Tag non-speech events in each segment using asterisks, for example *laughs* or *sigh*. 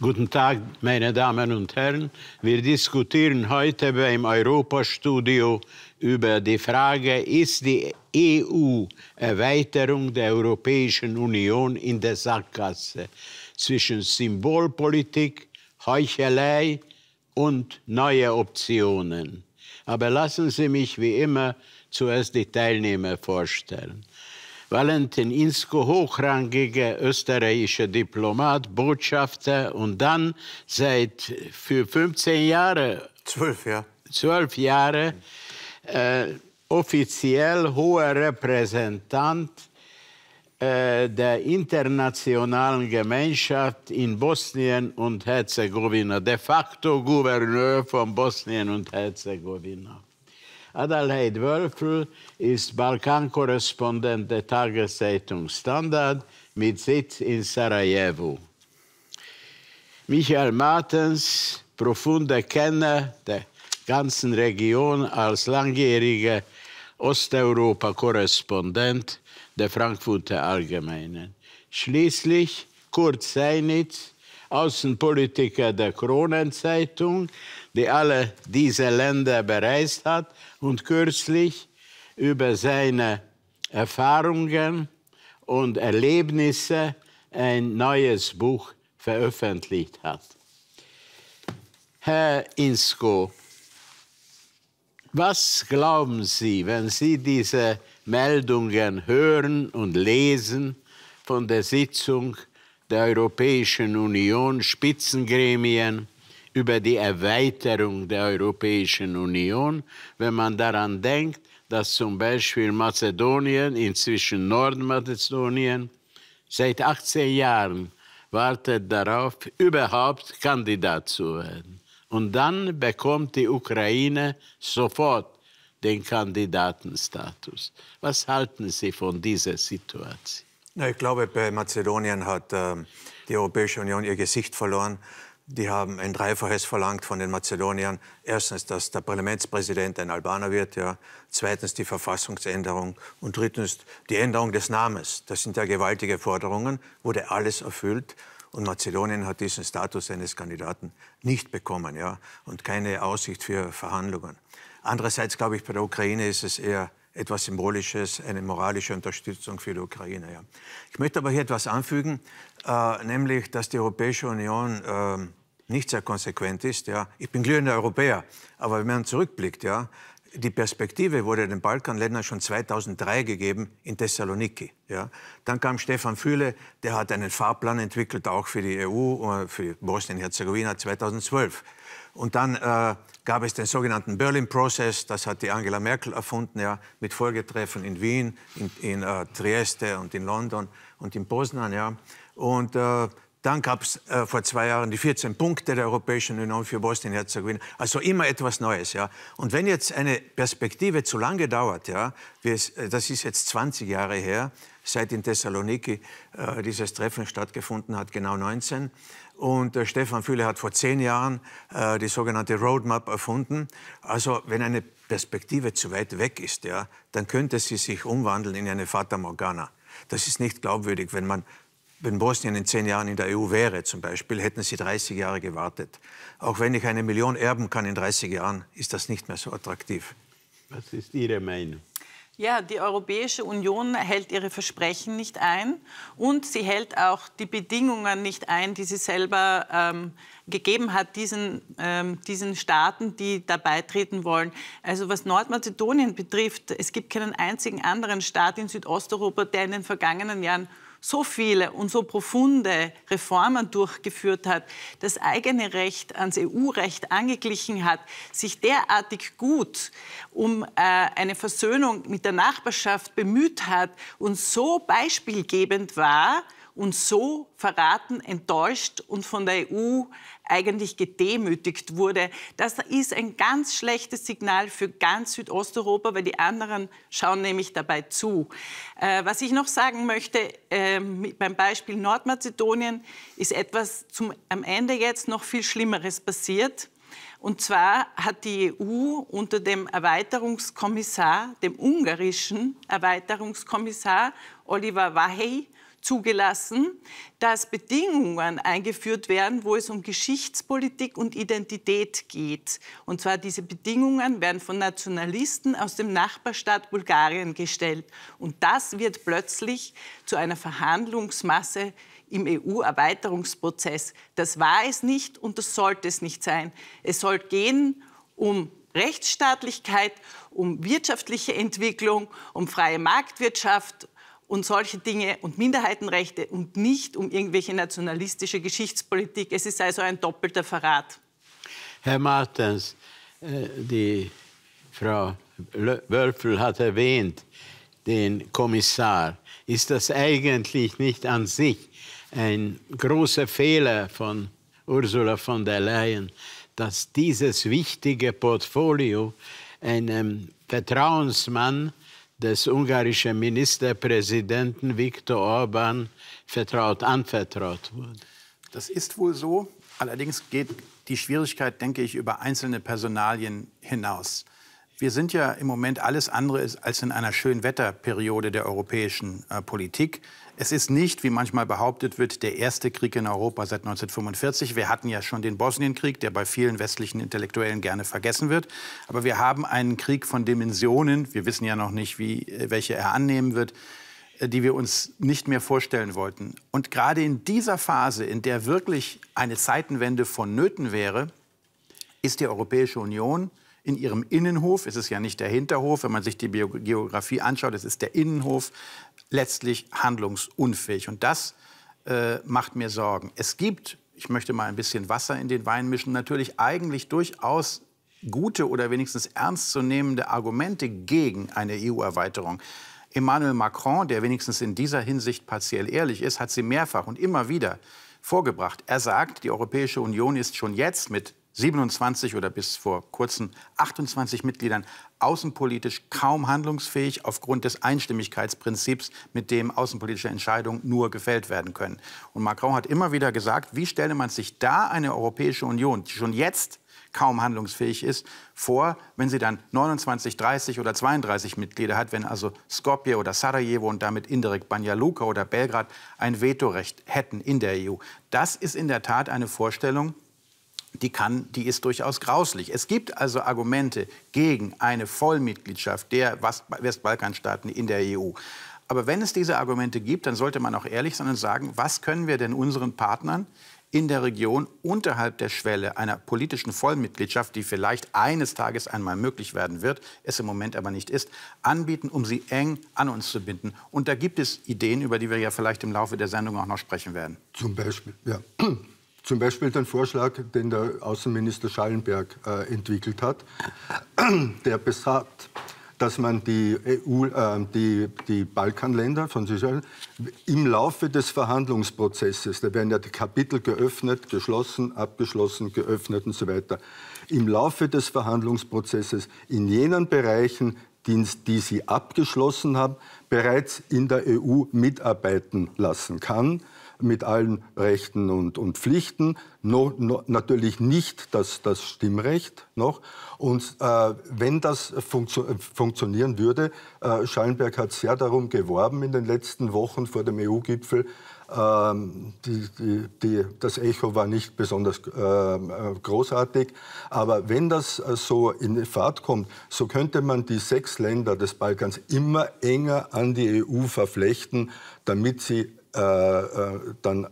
Guten Tag, meine Damen und Herren. Wir diskutieren heute beim Europastudio über die Frage, ist die EU-Erweiterung der Europäischen Union in der Sackgasse zwischen Symbolpolitik, Heuchelei und neue Optionen. Aber lassen Sie mich wie immer zuerst die Teilnehmer vorstellen. Valentin Insko, hochrangiger österreichischer Diplomat, Botschafter und dann seit für 15 Jahre, zwölf, ja. zwölf Jahre äh, offiziell hoher Repräsentant äh, der internationalen Gemeinschaft in Bosnien und Herzegowina, de facto Gouverneur von Bosnien und Herzegowina. Adelheid Wölfel ist Balkankorrespondent der Tageszeitung Standard mit Sitz in Sarajevo. Michael Martens, profunder Kenner der ganzen Region als langjähriger Osteuropa-Korrespondent der Frankfurter Allgemeinen. Schließlich Kurt Seinitz, Außenpolitiker der Kronenzeitung, die alle diese Länder bereist hat und kürzlich über seine Erfahrungen und Erlebnisse ein neues Buch veröffentlicht hat. Herr Insko, was glauben Sie, wenn Sie diese Meldungen hören und lesen von der Sitzung der Europäischen Union Spitzengremien über die Erweiterung der Europäischen Union, wenn man daran denkt, dass zum Beispiel Mazedonien, inzwischen Nordmazedonien, seit 18 Jahren wartet darauf, überhaupt Kandidat zu werden. Und dann bekommt die Ukraine sofort den Kandidatenstatus. Was halten Sie von dieser Situation? ich glaube, bei Mazedonien hat ähm, die Europäische Union ihr Gesicht verloren. Die haben ein Dreifaches verlangt von den Mazedoniern. Erstens, dass der Parlamentspräsident ein Albaner wird. Ja. Zweitens die Verfassungsänderung. Und drittens die Änderung des Namens. Das sind ja gewaltige Forderungen. Wurde alles erfüllt. Und Mazedonien hat diesen Status eines Kandidaten nicht bekommen. Ja. Und keine Aussicht für Verhandlungen. Andererseits glaube ich, bei der Ukraine ist es eher etwas Symbolisches, eine moralische Unterstützung für die Ukraine. Ja. Ich möchte aber hier etwas anfügen, äh, nämlich, dass die Europäische Union äh, nicht sehr konsequent ist. Ja. Ich bin glühender Europäer, aber wenn man zurückblickt, ja, die Perspektive wurde den Balkanländern schon 2003 gegeben in Thessaloniki. Ja. Dann kam Stefan Fühle, der hat einen Fahrplan entwickelt, auch für die EU, äh, für Bosnien-Herzegowina 2012. Und dann äh, gab es den sogenannten Berlin-Prozess, das hat die Angela Merkel erfunden, ja, mit Folgetreffen in Wien, in, in äh, Trieste und in London und in Poznan. Ja. Und äh, dann gab es äh, vor zwei Jahren die 14 Punkte der Europäischen Union für Bosnien-Herzegowina. Also immer etwas Neues. Ja. Und wenn jetzt eine Perspektive zu lange dauert, ja, es, äh, das ist jetzt 20 Jahre her, seit in Thessaloniki äh, dieses Treffen stattgefunden hat, genau 19. Und äh, Stefan Fühle hat vor zehn Jahren äh, die sogenannte Roadmap erfunden. Also wenn eine Perspektive zu weit weg ist, ja, dann könnte sie sich umwandeln in eine Fata Morgana. Das ist nicht glaubwürdig, wenn man wenn Bosnien in zehn Jahren in der EU wäre zum Beispiel, hätten sie 30 Jahre gewartet. Auch wenn ich eine Million erben kann in 30 Jahren, ist das nicht mehr so attraktiv. Was ist Ihre Meinung? Ja, die Europäische Union hält ihre Versprechen nicht ein und sie hält auch die Bedingungen nicht ein, die sie selber ähm, gegeben hat diesen, ähm, diesen Staaten, die da beitreten wollen. Also was Nordmazedonien betrifft, es gibt keinen einzigen anderen Staat in Südosteuropa, der in den vergangenen Jahren so viele und so profunde Reformen durchgeführt hat, das eigene Recht ans EU-Recht angeglichen hat, sich derartig gut um äh, eine Versöhnung mit der Nachbarschaft bemüht hat und so beispielgebend war und so verraten, enttäuscht und von der EU eigentlich gedemütigt wurde. Das ist ein ganz schlechtes Signal für ganz Südosteuropa, weil die anderen schauen nämlich dabei zu. Äh, was ich noch sagen möchte, äh, beim Beispiel Nordmazedonien ist etwas zum, am Ende jetzt noch viel Schlimmeres passiert. Und zwar hat die EU unter dem Erweiterungskommissar, dem ungarischen Erweiterungskommissar Oliver Vahey, zugelassen, dass Bedingungen eingeführt werden, wo es um Geschichtspolitik und Identität geht. Und zwar diese Bedingungen werden von Nationalisten aus dem Nachbarstaat Bulgarien gestellt. Und das wird plötzlich zu einer Verhandlungsmasse im EU-Erweiterungsprozess. Das war es nicht und das sollte es nicht sein. Es soll gehen um Rechtsstaatlichkeit, um wirtschaftliche Entwicklung, um freie Marktwirtschaft, und solche Dinge und Minderheitenrechte und nicht um irgendwelche nationalistische Geschichtspolitik. Es ist also ein doppelter Verrat. Herr Martens, äh, die Frau Wölfel hat erwähnt, den Kommissar. Ist das eigentlich nicht an sich ein großer Fehler von Ursula von der Leyen, dass dieses wichtige Portfolio einem Vertrauensmann des ungarischen Ministerpräsidenten Viktor Orban vertraut, anvertraut wurde. Das ist wohl so. Allerdings geht die Schwierigkeit, denke ich, über einzelne Personalien hinaus. Wir sind ja im Moment alles andere als in einer Schönwetterperiode der europäischen äh, Politik. Es ist nicht, wie manchmal behauptet wird, der erste Krieg in Europa seit 1945. Wir hatten ja schon den Bosnienkrieg, der bei vielen westlichen Intellektuellen gerne vergessen wird. Aber wir haben einen Krieg von Dimensionen, wir wissen ja noch nicht, wie, äh, welche er annehmen wird, äh, die wir uns nicht mehr vorstellen wollten. Und gerade in dieser Phase, in der wirklich eine Zeitenwende vonnöten wäre, ist die Europäische Union in ihrem Innenhof, es ist ja nicht der Hinterhof, wenn man sich die Geografie anschaut, es ist der Innenhof, letztlich handlungsunfähig. Und das äh, macht mir Sorgen. Es gibt, ich möchte mal ein bisschen Wasser in den Wein mischen, natürlich eigentlich durchaus gute oder wenigstens ernstzunehmende Argumente gegen eine EU-Erweiterung. Emmanuel Macron, der wenigstens in dieser Hinsicht partiell ehrlich ist, hat sie mehrfach und immer wieder vorgebracht. Er sagt, die Europäische Union ist schon jetzt mit 27 oder bis vor kurzem 28 Mitgliedern außenpolitisch kaum handlungsfähig aufgrund des Einstimmigkeitsprinzips, mit dem außenpolitische Entscheidungen nur gefällt werden können. Und Macron hat immer wieder gesagt, wie stelle man sich da eine Europäische Union, die schon jetzt kaum handlungsfähig ist, vor, wenn sie dann 29, 30 oder 32 Mitglieder hat, wenn also Skopje oder Sarajevo und damit indirekt Banja Luka oder Belgrad ein Vetorecht hätten in der EU. Das ist in der Tat eine Vorstellung, die, kann, die ist durchaus grauslich. Es gibt also Argumente gegen eine Vollmitgliedschaft der Westbalkanstaaten in der EU. Aber wenn es diese Argumente gibt, dann sollte man auch ehrlich sein und sagen, was können wir denn unseren Partnern in der Region unterhalb der Schwelle einer politischen Vollmitgliedschaft, die vielleicht eines Tages einmal möglich werden wird, es im Moment aber nicht ist, anbieten, um sie eng an uns zu binden. Und da gibt es Ideen, über die wir ja vielleicht im Laufe der Sendung auch noch sprechen werden. Zum Beispiel, ja. Zum Beispiel den Vorschlag, den der Außenminister Schallenberg äh, entwickelt hat, *clears throat* der besagt, dass man die, EU, äh, die, die Balkanländer von Seychellen im Laufe des Verhandlungsprozesses, da werden ja die Kapitel geöffnet, geschlossen, abgeschlossen, geöffnet und so weiter, im Laufe des Verhandlungsprozesses in jenen Bereichen, die, die sie abgeschlossen haben, bereits in der EU mitarbeiten lassen kann mit allen Rechten und, und Pflichten. No, no, natürlich nicht das, das Stimmrecht noch. Und äh, wenn das funktio funktionieren würde, äh, Schallenberg hat sehr darum geworben in den letzten Wochen vor dem EU-Gipfel, ähm, die, die, die, das Echo war nicht besonders äh, großartig. Aber wenn das äh, so in Fahrt kommt, so könnte man die sechs Länder des Balkans immer enger an die EU verflechten, damit sie äh, äh, dann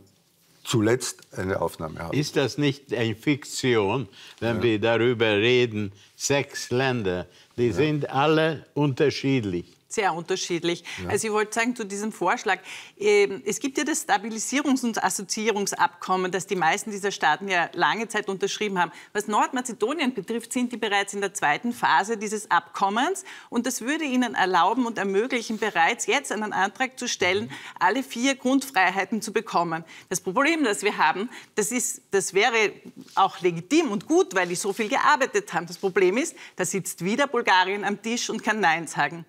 zuletzt eine Aufnahme haben. Ist das nicht eine Fiktion, wenn ja. wir darüber reden? Sechs Länder, die ja. sind alle unterschiedlich sehr unterschiedlich. Ja. Also ich wollte sagen zu diesem Vorschlag, ähm, es gibt ja das Stabilisierungs- und Assoziierungsabkommen, das die meisten dieser Staaten ja lange Zeit unterschrieben haben. Was Nordmazedonien betrifft, sind die bereits in der zweiten Phase dieses Abkommens und das würde ihnen erlauben und ermöglichen, bereits jetzt einen Antrag zu stellen, mhm. alle vier Grundfreiheiten zu bekommen. Das Problem, das wir haben, das, ist, das wäre auch legitim und gut, weil die so viel gearbeitet haben. Das Problem ist, da sitzt wieder Bulgarien am Tisch und kann Nein sagen.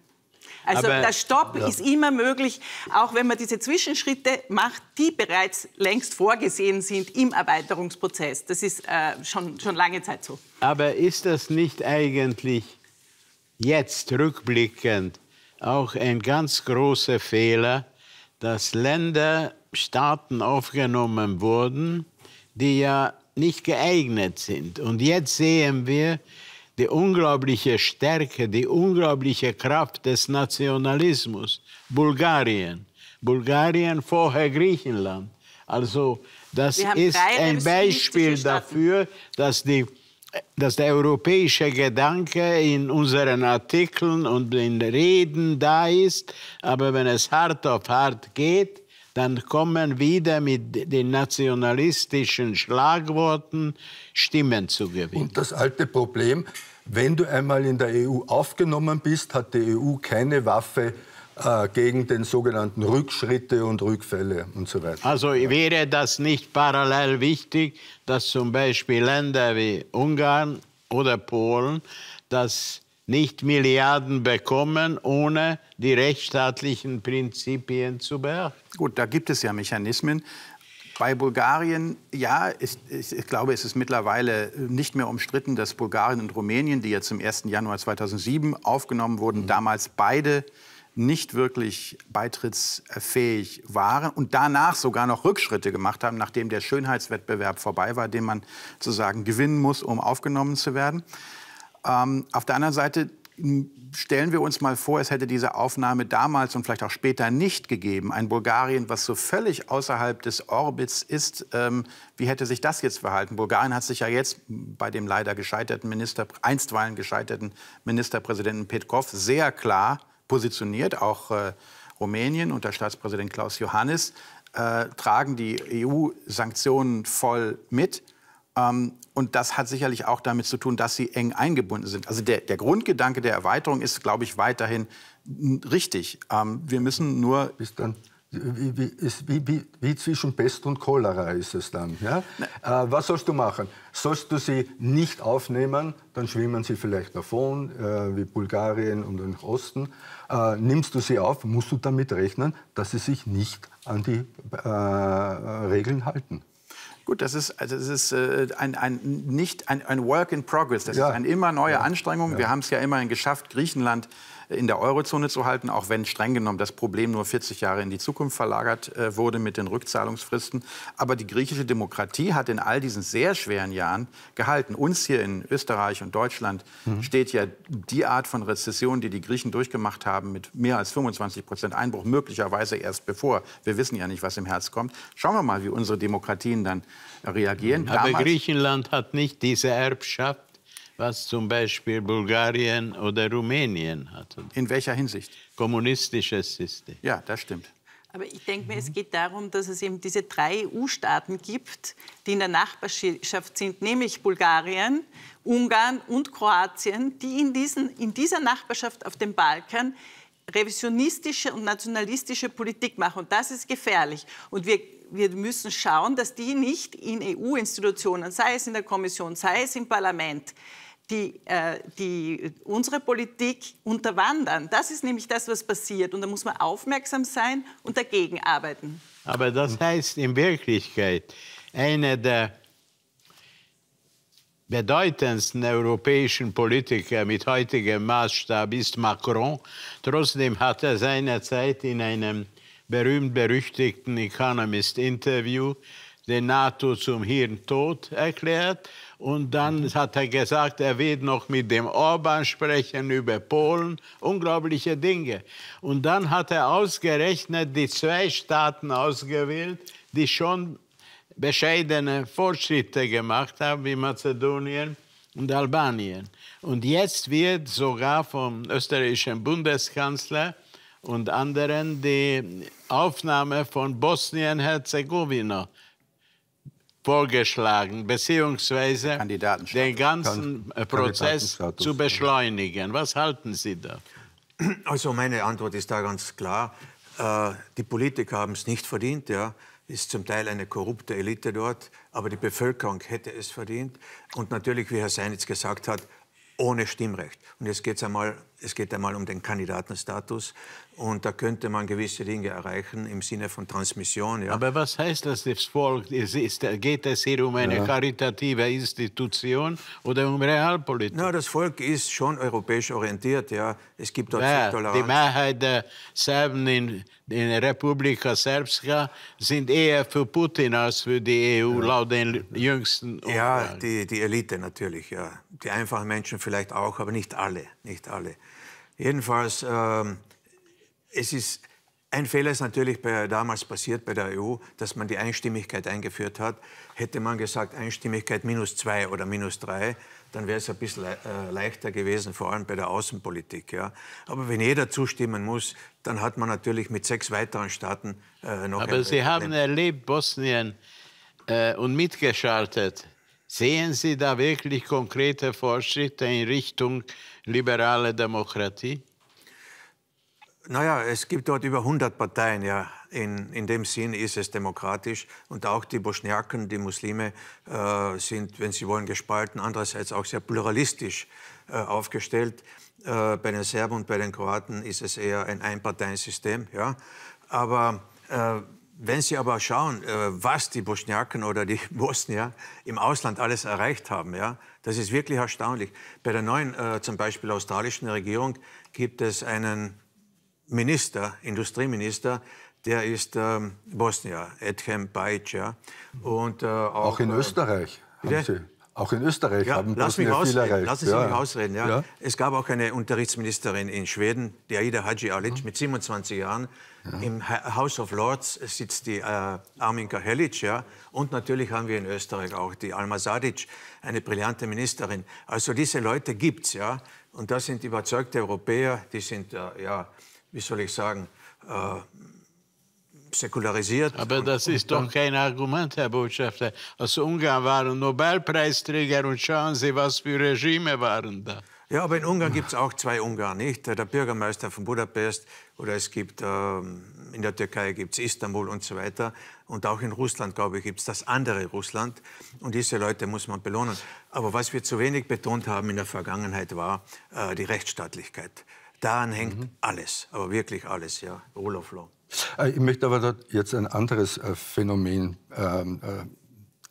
Also Aber, der Stopp ja. ist immer möglich, auch wenn man diese Zwischenschritte macht, die bereits längst vorgesehen sind im Erweiterungsprozess. Das ist äh, schon, schon lange Zeit so. Aber ist das nicht eigentlich jetzt rückblickend auch ein ganz großer Fehler, dass Länder, Staaten aufgenommen wurden, die ja nicht geeignet sind. Und jetzt sehen wir, die unglaubliche Stärke, die unglaubliche Kraft des Nationalismus. Bulgarien, Bulgarien vorher Griechenland. Also das ist ein Beispiel dafür, dass, die, dass der europäische Gedanke in unseren Artikeln und in Reden da ist, aber wenn es hart auf hart geht, dann kommen wieder mit den nationalistischen Schlagworten Stimmen zu gewinnen. Und das alte Problem, wenn du einmal in der EU aufgenommen bist, hat die EU keine Waffe äh, gegen den sogenannten Rückschritte und Rückfälle und so weiter. Also wäre das nicht parallel wichtig, dass zum Beispiel Länder wie Ungarn oder Polen das nicht Milliarden bekommen, ohne die rechtsstaatlichen Prinzipien zu beachten. Gut, da gibt es ja Mechanismen. Bei Bulgarien, ja, ich, ich, glaube, es ist mittlerweile nicht mehr umstritten, dass Bulgarien und Rumänien, die jetzt zum 1. Januar 2007 aufgenommen wurden, mhm. damals beide nicht wirklich beitrittsfähig waren und danach sogar noch Rückschritte gemacht haben, nachdem der Schönheitswettbewerb vorbei war, den man sozusagen gewinnen muss, um aufgenommen zu werden. Ähm, auf der anderen Seite stellen wir uns mal vor, es hätte diese Aufnahme damals und vielleicht auch später nicht gegeben. Ein Bulgarien, was so völlig außerhalb des Orbits ist, ähm, wie hätte sich das jetzt verhalten? Bulgarien hat sich ja jetzt bei dem leider gescheiterten Minister, einstweilen gescheiterten Ministerpräsidenten Petkov sehr klar positioniert. Auch äh, Rumänien unter Staatspräsident Klaus Johannes äh, tragen die EU-Sanktionen voll mit. Ähm, und das hat sicherlich auch damit zu tun, dass sie eng eingebunden sind. Also der, der Grundgedanke der Erweiterung ist, glaube ich, weiterhin richtig. Ähm, wir müssen nur... Bis dann. Wie, wie, ist, wie, wie, zwischen Pest und Cholera ist es dann. Ja? Ne. Äh, was sollst du machen? Sollst du sie nicht aufnehmen, dann schwimmen sie vielleicht davon, äh, wie Bulgarien und den Osten. Äh, nimmst du sie auf, musst du damit rechnen, dass sie sich nicht an die äh, Regeln halten. Gut, das ist, also das ist äh, ein, ein, nicht ein, ein Work in Progress. Das ja. ist eine immer neue ja. Anstrengung. Wir haben es ja immerhin geschafft, Griechenland äh, in der Eurozone zu halten, auch wenn streng genommen das Problem nur 40 Jahre in die Zukunft verlagert äh, wurde mit den Rückzahlungsfristen. Aber die griechische Demokratie hat in all diesen sehr schweren Jahren gehalten. Uns hier in Österreich und Deutschland mhm. steht ja die Art von Rezession, die die Griechen durchgemacht haben, mit mehr als 25 Prozent Einbruch möglicherweise erst bevor. Wir wissen ja nicht, was im Herz kommt. Schauen wir mal, wie unsere Demokratien dann reagieren. Aber Damals Griechenland hat nicht diese Erbschaft was zum Beispiel Bulgarien oder Rumänien hatte. In welcher Hinsicht? Kommunistisches System. Ja, das stimmt. Aber ich denke mir, es geht darum, dass es eben diese drei EU-Staaten gibt, die in der Nachbarschaft sind, nämlich Bulgarien, Ungarn und Kroatien, die in, diesen, in dieser Nachbarschaft auf dem Balkan revisionistische und nationalistische Politik machen. Und das ist gefährlich. Und wir, wir müssen schauen, dass die nicht in EU-Institutionen, sei es in der Kommission, sei es im Parlament, die, äh, die unsere Politik unterwandern. Das ist nämlich das, was passiert. Und da muss man aufmerksam sein und dagegen arbeiten. Aber das heißt in Wirklichkeit, einer der bedeutendsten europäischen Politiker mit heutigem Maßstab ist Macron. Trotzdem hat er seinerzeit in einem berühmt-berüchtigten Economist-Interview den NATO zum Hirntod erklärt und dann hat er gesagt, er wird noch mit dem Orban sprechen über Polen. Unglaubliche Dinge. Und dann hat er ausgerechnet die zwei Staaten ausgewählt, die schon bescheidene Fortschritte gemacht haben, wie Mazedonien und Albanien. Und jetzt wird sogar vom österreichischen Bundeskanzler und anderen die Aufnahme von Bosnien-Herzegowina vorgeschlagen, beziehungsweise den ganzen Prozess zu beschleunigen. Was halten Sie da? Also meine Antwort ist da ganz klar. Äh, die Politiker haben es nicht verdient, ja. Ist zum Teil eine korrupte Elite dort, aber die Bevölkerung hätte es verdient. Und natürlich, wie Herr Seinitz gesagt hat, ohne Stimmrecht. Und jetzt geht es einmal es geht einmal um den Kandidatenstatus und da könnte man gewisse Dinge erreichen im Sinne von Transmission. Ja. Aber was heißt das, das Volk? Es ist, geht es hier um eine ja. karitative Institution oder um Realpolitik? Na, das Volk ist schon europäisch orientiert. Ja. Es gibt dort ja, Toleranz. Die Mehrheit der Serben in, in der Republika Srpska sind eher für Putin als für die EU, ja. laut den jüngsten Umfragen. Ja, die, die Elite natürlich. Ja. Die einfachen Menschen vielleicht auch, aber nicht alle. Nicht alle. Jedenfalls, ähm, es ist ein Fehler ist natürlich bei, damals passiert bei der EU, dass man die Einstimmigkeit eingeführt hat. Hätte man gesagt Einstimmigkeit minus zwei oder minus drei, dann wäre es ein bisschen äh, leichter gewesen, vor allem bei der Außenpolitik. Ja. Aber wenn jeder zustimmen muss, dann hat man natürlich mit sechs weiteren Staaten äh, noch. Aber Sie haben erlebt Bosnien äh, und mitgeschaltet. Sehen Sie da wirklich konkrete Fortschritte in Richtung liberale Demokratie? Naja, es gibt dort über 100 Parteien. Ja. In, in dem Sinn ist es demokratisch. Und auch die Bosniaken, die Muslime, äh, sind, wenn Sie wollen, gespalten. Andererseits auch sehr pluralistisch äh, aufgestellt. Äh, bei den Serben und bei den Kroaten ist es eher ein Einparteiensystem. Ja. Aber äh, wenn Sie aber schauen, äh, was die Bosniaken oder die *laughs* Bosnier im Ausland alles erreicht haben, ja, das ist wirklich erstaunlich. Bei der neuen, äh, zum Beispiel australischen Regierung, gibt es einen Minister, Industrieminister, der ist ähm, Bosnier, Edhem Bajic. Ja. Und, auch, äh, auch, in Österreich. Haben Sie auch in Österreich ja, haben lass mich ausreden, viel erreicht. Lassen Sie ja. mich ausreden. Ja. ja. Es gab auch eine Unterrichtsministerin in Schweden, die Aida Haji Alic, mit 27 Jahren. Im House of Lords sitzt die äh, Arminka Helic. Ja. Und natürlich haben wir in Österreich auch die Alma Sadic, eine brillante Ministerin. Also diese Leute gibt es. Ja. Und das sind überzeugte Europäer, die sind, äh, ja, wie soll ich sagen, äh, säkularisiert. Aber das und, ist und doch kein Argument, Herr Botschafter. Also Ungarn waren Nobelpreisträger und schauen Sie, was für Regime waren da. Ja, aber in Ungarn gibt es auch zwei Ungarn, nicht? Der Bürgermeister von Budapest oder es gibt ähm, in der Türkei gibt es Istanbul und so weiter. Und auch in Russland, glaube ich, gibt es das andere Russland. Und diese Leute muss man belohnen. Aber was wir zu wenig betont haben in der Vergangenheit war äh, die Rechtsstaatlichkeit. Daran hängt mhm. alles, aber wirklich alles, ja. Rule of Law. Äh, ich möchte aber jetzt ein anderes äh, Phänomen ähm, äh,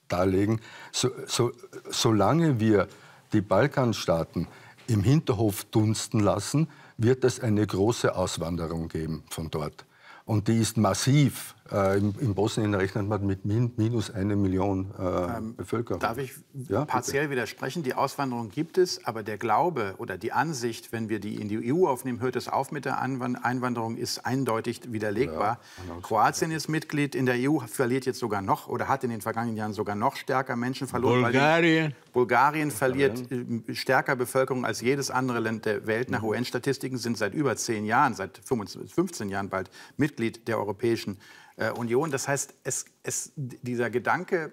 darlegen. So, so, solange wir die Balkanstaaten im Hinterhof dunsten lassen, wird es eine große Auswanderung geben von dort. Und die ist massiv. Äh, in, in, Bosnien rechnet man mit min, minus eine Million äh, ähm, Bevölkerung. Darf ich ja, partiell bitte. widersprechen? Die Auswanderung gibt es, aber der Glaube oder die Ansicht, wenn wir die in die EU aufnehmen, hört es auf mit der Einwanderung, ist eindeutig widerlegbar. Ja, genau Kroatien ist Mitglied in der EU, verliert jetzt sogar noch oder hat in den vergangenen Jahren sogar noch stärker Menschen verloren. Bulgarien. Bulgarien verliert äh, stärker Bevölkerung als jedes andere Land der Welt. Nach mhm. UN-Statistiken sind seit über zehn Jahren, seit 15 Jahren bald Mitglied der Europäischen äh, Union. Das heißt, es, es, dieser Gedanke,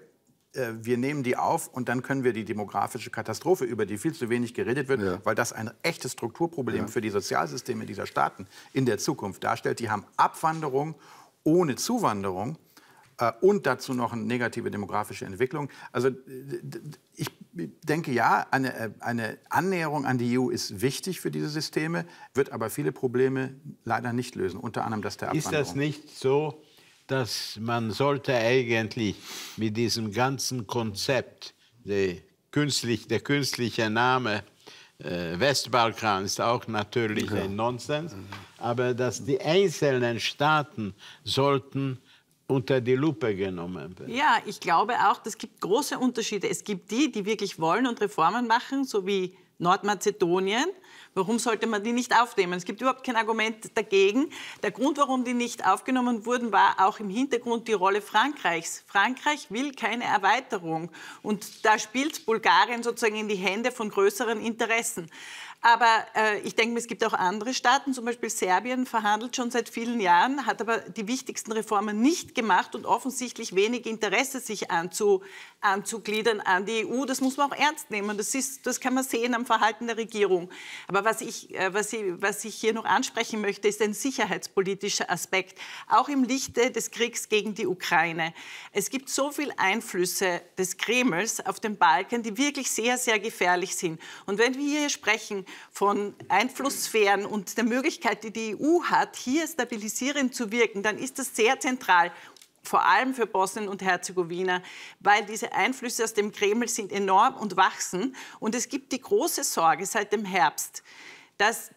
äh, wir nehmen die auf und dann können wir die demografische Katastrophe, über die viel zu wenig geredet wird, ja. weil das ein echtes Strukturproblem ja. für die Sozialsysteme dieser Staaten in der Zukunft darstellt. Die haben Abwanderung ohne Zuwanderung äh, und dazu noch eine negative demografische Entwicklung. Also ich denke ja, eine, eine, Annäherung an die EU ist wichtig für diese Systeme, wird aber viele Probleme leider nicht lösen, unter anderem das der Abwanderung. Ist das nicht so, dass man sollte eigentlich mit diesem ganzen Konzept, der, künstlich, der künstliche Name äh, Westbalkan ist auch natürlich ja. ein Nonsens, aber dass die einzelnen Staaten sollten unter die Lupe genommen werden. Ja, ich glaube auch, es gibt große Unterschiede. Es gibt die, die wirklich wollen und Reformen machen, so wie Nordmazedonien. Warum sollte man die nicht aufnehmen? Es gibt überhaupt kein Argument dagegen. Der Grund, warum die nicht aufgenommen wurden, war auch im Hintergrund die Rolle Frankreichs. Frankreich will keine Erweiterung. Und da spielt Bulgarien sozusagen in die Hände von größeren Interessen. Aber äh, ich denke, es gibt auch andere Staaten, zum Beispiel Serbien verhandelt schon seit vielen Jahren, hat aber die wichtigsten Reformen nicht gemacht und offensichtlich wenig Interesse, sich anzu, anzugliedern an die EU. Das muss man auch ernst nehmen. Das, ist, das kann man sehen am Verhalten der Regierung. Aber was ich, äh, was, ich, was ich hier noch ansprechen möchte, ist ein sicherheitspolitischer Aspekt, auch im Lichte des Kriegs gegen die Ukraine. Es gibt so viele Einflüsse des Kremls auf dem Balkan, die wirklich sehr, sehr gefährlich sind. Und wenn wir hier sprechen, von Einflusssphären und der Möglichkeit, die die EU hat, hier stabilisierend zu wirken, dann ist das sehr zentral vor allem für Bosnien und Herzegowina, weil diese Einflüsse aus dem Kreml sind enorm und wachsen. Und es gibt die große Sorge seit dem Herbst, dass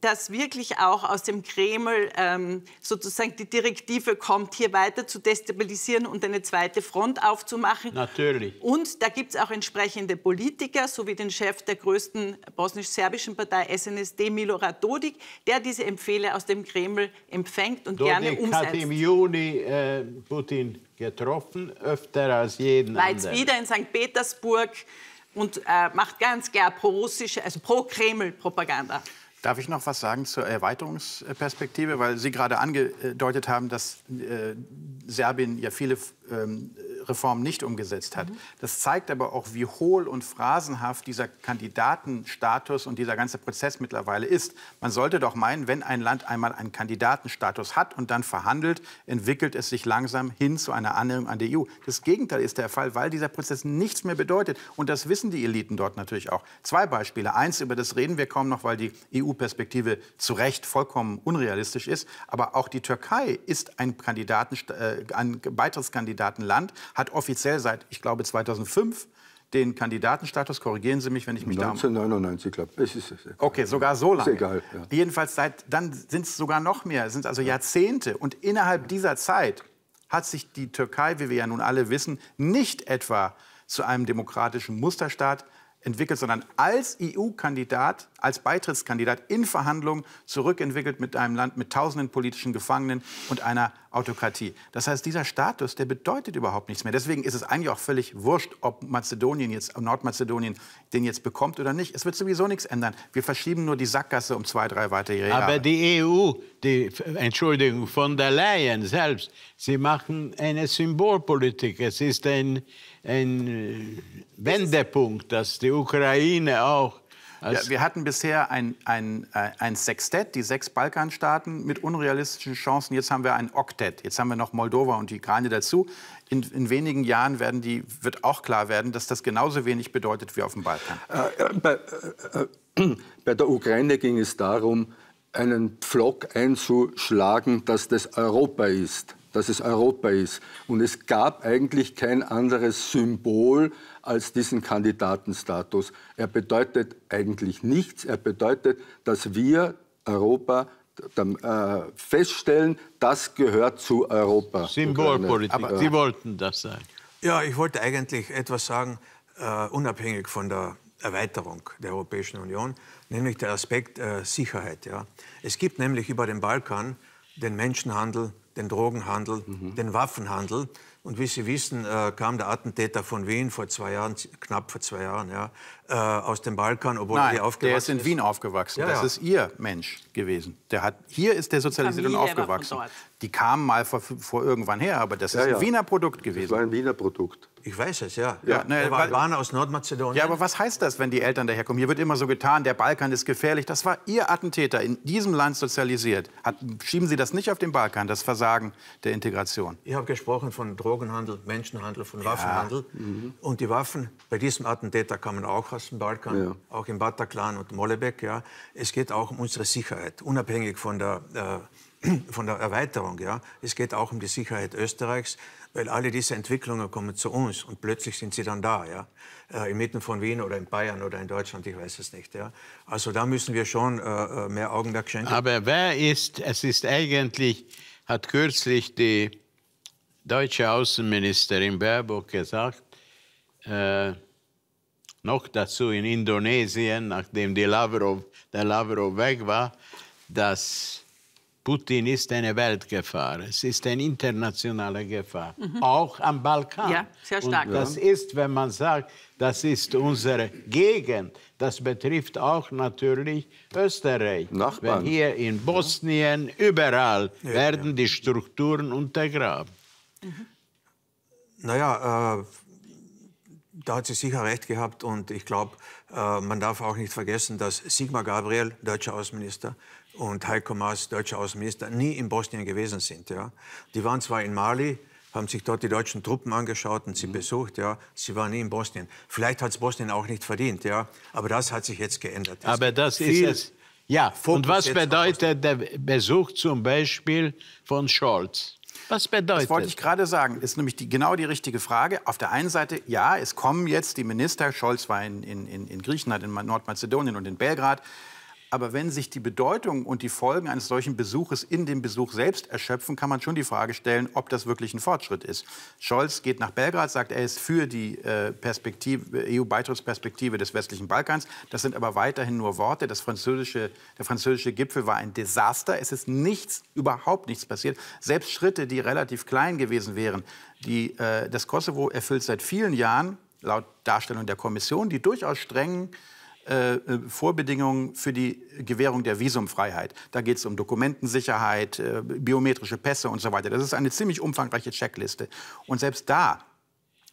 dass wirklich auch aus dem Kreml ähm, sozusagen die Direktive kommt, hier weiter zu destabilisieren und eine zweite Front aufzumachen. Natürlich. Und da gibt es auch entsprechende Politiker, so wie den Chef der größten bosnisch-serbischen Partei SNSD, Milorad Dodik, der diese Empfehle aus dem Kreml empfängt und Dodik gerne umsetzt. hat im Juni äh, Putin getroffen, öfter als jeden War jetzt wieder in St. Petersburg und äh, macht ganz klar pro-russische, also pro-Kreml-Propaganda. Darf ich noch was sagen zur Erweiterungsperspektive? Weil Sie gerade angedeutet haben, dass äh, Serbien ja viele ähm, Reform nicht umgesetzt hat. Mhm. Das zeigt aber auch, wie hohl und phrasenhaft dieser Kandidatenstatus und dieser ganze Prozess mittlerweile ist. Man sollte doch meinen, wenn ein Land einmal einen Kandidatenstatus hat und dann verhandelt, entwickelt es sich langsam hin zu einer Annäherung an die EU. Das Gegenteil ist der Fall, weil dieser Prozess nichts mehr bedeutet. Und das wissen die Eliten dort natürlich auch. Zwei Beispiele. Eins, über das reden wir kaum noch, weil die EU-Perspektive zu Recht vollkommen unrealistisch ist. Aber auch die Türkei ist ein, Kandidaten, äh, ein weiteres Kandidatenland, hat offiziell seit, ich glaube, 2005 den Kandidatenstatus. Korrigieren Sie mich, wenn ich mich 1999, da... 1999, glaube ich. Okay, sogar so lange. Ist egal. Ja. Jedenfalls seit, dann sind es sogar noch mehr, sind also Jahrzehnte. Und innerhalb dieser Zeit hat sich die Türkei, wie wir ja nun alle wissen, nicht etwa zu einem demokratischen Musterstaat entwickelt, sondern als EU-Kandidat als Beitrittskandidat in Verhandlungen zurückentwickelt mit einem Land mit tausenden politischen Gefangenen und einer Autokratie. Das heißt, dieser Status, der bedeutet überhaupt nichts mehr. Deswegen ist es eigentlich auch völlig wurscht, ob Mazedonien jetzt, Nordmazedonien den jetzt bekommt oder nicht. Es wird sowieso nichts ändern. Wir verschieben nur die Sackgasse um zwei, drei weitere Jahre. Aber die EU, die, Entschuldigung, von der Leyen selbst, sie machen eine Symbolpolitik. Es ist ein, ein Wendepunkt, dass die Ukraine auch ja, wir hatten bisher ein, ein, äh, ein Sextett, die sechs Balkanstaaten mit unrealistischen Chancen. Jetzt haben wir ein Oktett. Jetzt haben wir noch Moldova und die Ukraine dazu. In, in, wenigen Jahren werden die, wird auch klar werden, dass das genauso wenig bedeutet wie auf dem Balkan. Äh, äh bei, äh, äh, bei der Ukraine ging es darum, einen Pflock einzuschlagen, dass das Europa ist dass es Europa ist. Und es gab eigentlich kein anderes Symbol als diesen Kandidatenstatus. Er bedeutet eigentlich nichts. Er bedeutet, dass wir Europa äh, feststellen, das gehört zu Europa. Symbolpolitik. Aber Sie wollten das sagen. Ja, ich wollte eigentlich etwas sagen, äh, unabhängig von der Erweiterung der Europäischen Union, nämlich der Aspekt äh, Sicherheit. Ja. Es gibt nämlich über den Balkan den Menschenhandel den Drogenhandel, mhm. den Waffenhandel. Und wie Sie wissen, äh, kam der Attentäter von Wien vor zwei Jahren, knapp vor zwei Jahren, ja, äh, aus dem Balkan, obwohl Nein, er aufgewachsen der ist. in Wien aufgewachsen. Ja, das ja. ist Ihr Mensch gewesen. Der hat, hier ist der sozialisiert und aufgewachsen. Die kamen mal vor, vor irgendwann her, aber das ist ein Wiener Produkt gewesen. Das war ein Wiener Produkt. Ich weiß es, ja. ja, ja ne, er war Albaner aus Nordmazedonien. Ja, aber was heißt das, wenn die Eltern daherkommen? Hier wird immer so getan, der Balkan ist gefährlich. Das war Ihr Attentäter, in diesem Land sozialisiert. Hat, schieben Sie das nicht auf den Balkan, das Versagen der Integration? Ich habe gesprochen von Drogenhandel, Menschenhandel, von Waffenhandel. Ja. Mhm. Und die Waffen bei diesem Attentäter kamen auch aus dem Balkan, ja. auch im Bataclan und Molebek. Ja. Es geht auch um unsere Sicherheit, unabhängig von der... Äh, *clears throat* von der Erweiterung. Ja. Es geht auch um die Sicherheit Österreichs, weil alle diese Entwicklungen kommen zu uns und plötzlich sind sie dann da, ja. Äh, inmitten von Wien oder in Bayern oder in Deutschland, ich weiß es nicht. Ja. Also da müssen wir schon äh, äh mehr Augenmerk schenken. Aber wer ist, es ist eigentlich, hat kürzlich die deutsche Außenministerin Baerbock gesagt, äh, noch dazu in Indonesien, nachdem Lavrov, der Lavrov weg war, dass Putin ist eine Weltgefahr, es ist eine internationale Gefahr, mhm. auch am Balkan. Ja, sehr stark. Und das ist, wenn man sagt, das ist unsere Gegend, das betrifft auch natürlich Österreich. Nachbarn. Wenn hier in Bosnien, überall ja, werden ja. die Strukturen untergraben. Mhm. Naja, äh, da hat sie sicher recht gehabt und ich glaube, äh, man darf auch nicht vergessen, dass Sigmar Gabriel, deutscher Außenminister, und Heiko Maas, deutscher Außenminister, nie in Bosnien gewesen sind. Ja. Die waren zwar in Mali, haben sich dort die deutschen Truppen angeschaut und sie mhm. besucht. Ja. Sie waren nie in Bosnien. Vielleicht hat es Bosnien auch nicht verdient, ja. aber das hat sich jetzt geändert. Das aber das ist es. Ja, und was bedeutet der Besuch zum Beispiel von Scholz? Was bedeutet? Das wollte ich gerade sagen. Ist nämlich die, genau die richtige Frage. Auf der einen Seite, ja, es kommen jetzt die Minister. Scholz war in, in, in Griechenland, in Nordmazedonien und in Belgrad. Aber wenn sich die Bedeutung und die Folgen eines solchen Besuches in dem Besuch selbst erschöpfen, kann man schon die Frage stellen, ob das wirklich ein Fortschritt ist. Scholz geht nach Belgrad, sagt, er ist für die äh, EU-Beitrittsperspektive e des westlichen Balkans. Das sind aber weiterhin nur Worte. Das französische, der französische Gipfel war ein Desaster. Es ist nichts, überhaupt nichts passiert. Selbst Schritte, die relativ klein gewesen wären, die, äh, das Kosovo erfüllt seit vielen Jahren, laut Darstellung der Kommission, die durchaus strengen äh, äh, Vorbedingungen für die Gewährung der Visumfreiheit. Da geht es um Dokumentensicherheit, äh, biometrische Pässe und so weiter. Das ist eine ziemlich umfangreiche Checkliste. Und selbst da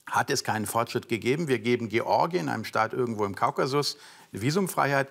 hat es keinen Fortschritt gegeben. Wir geben Georgien, einem Staat irgendwo im Kaukasus, Visumfreiheit.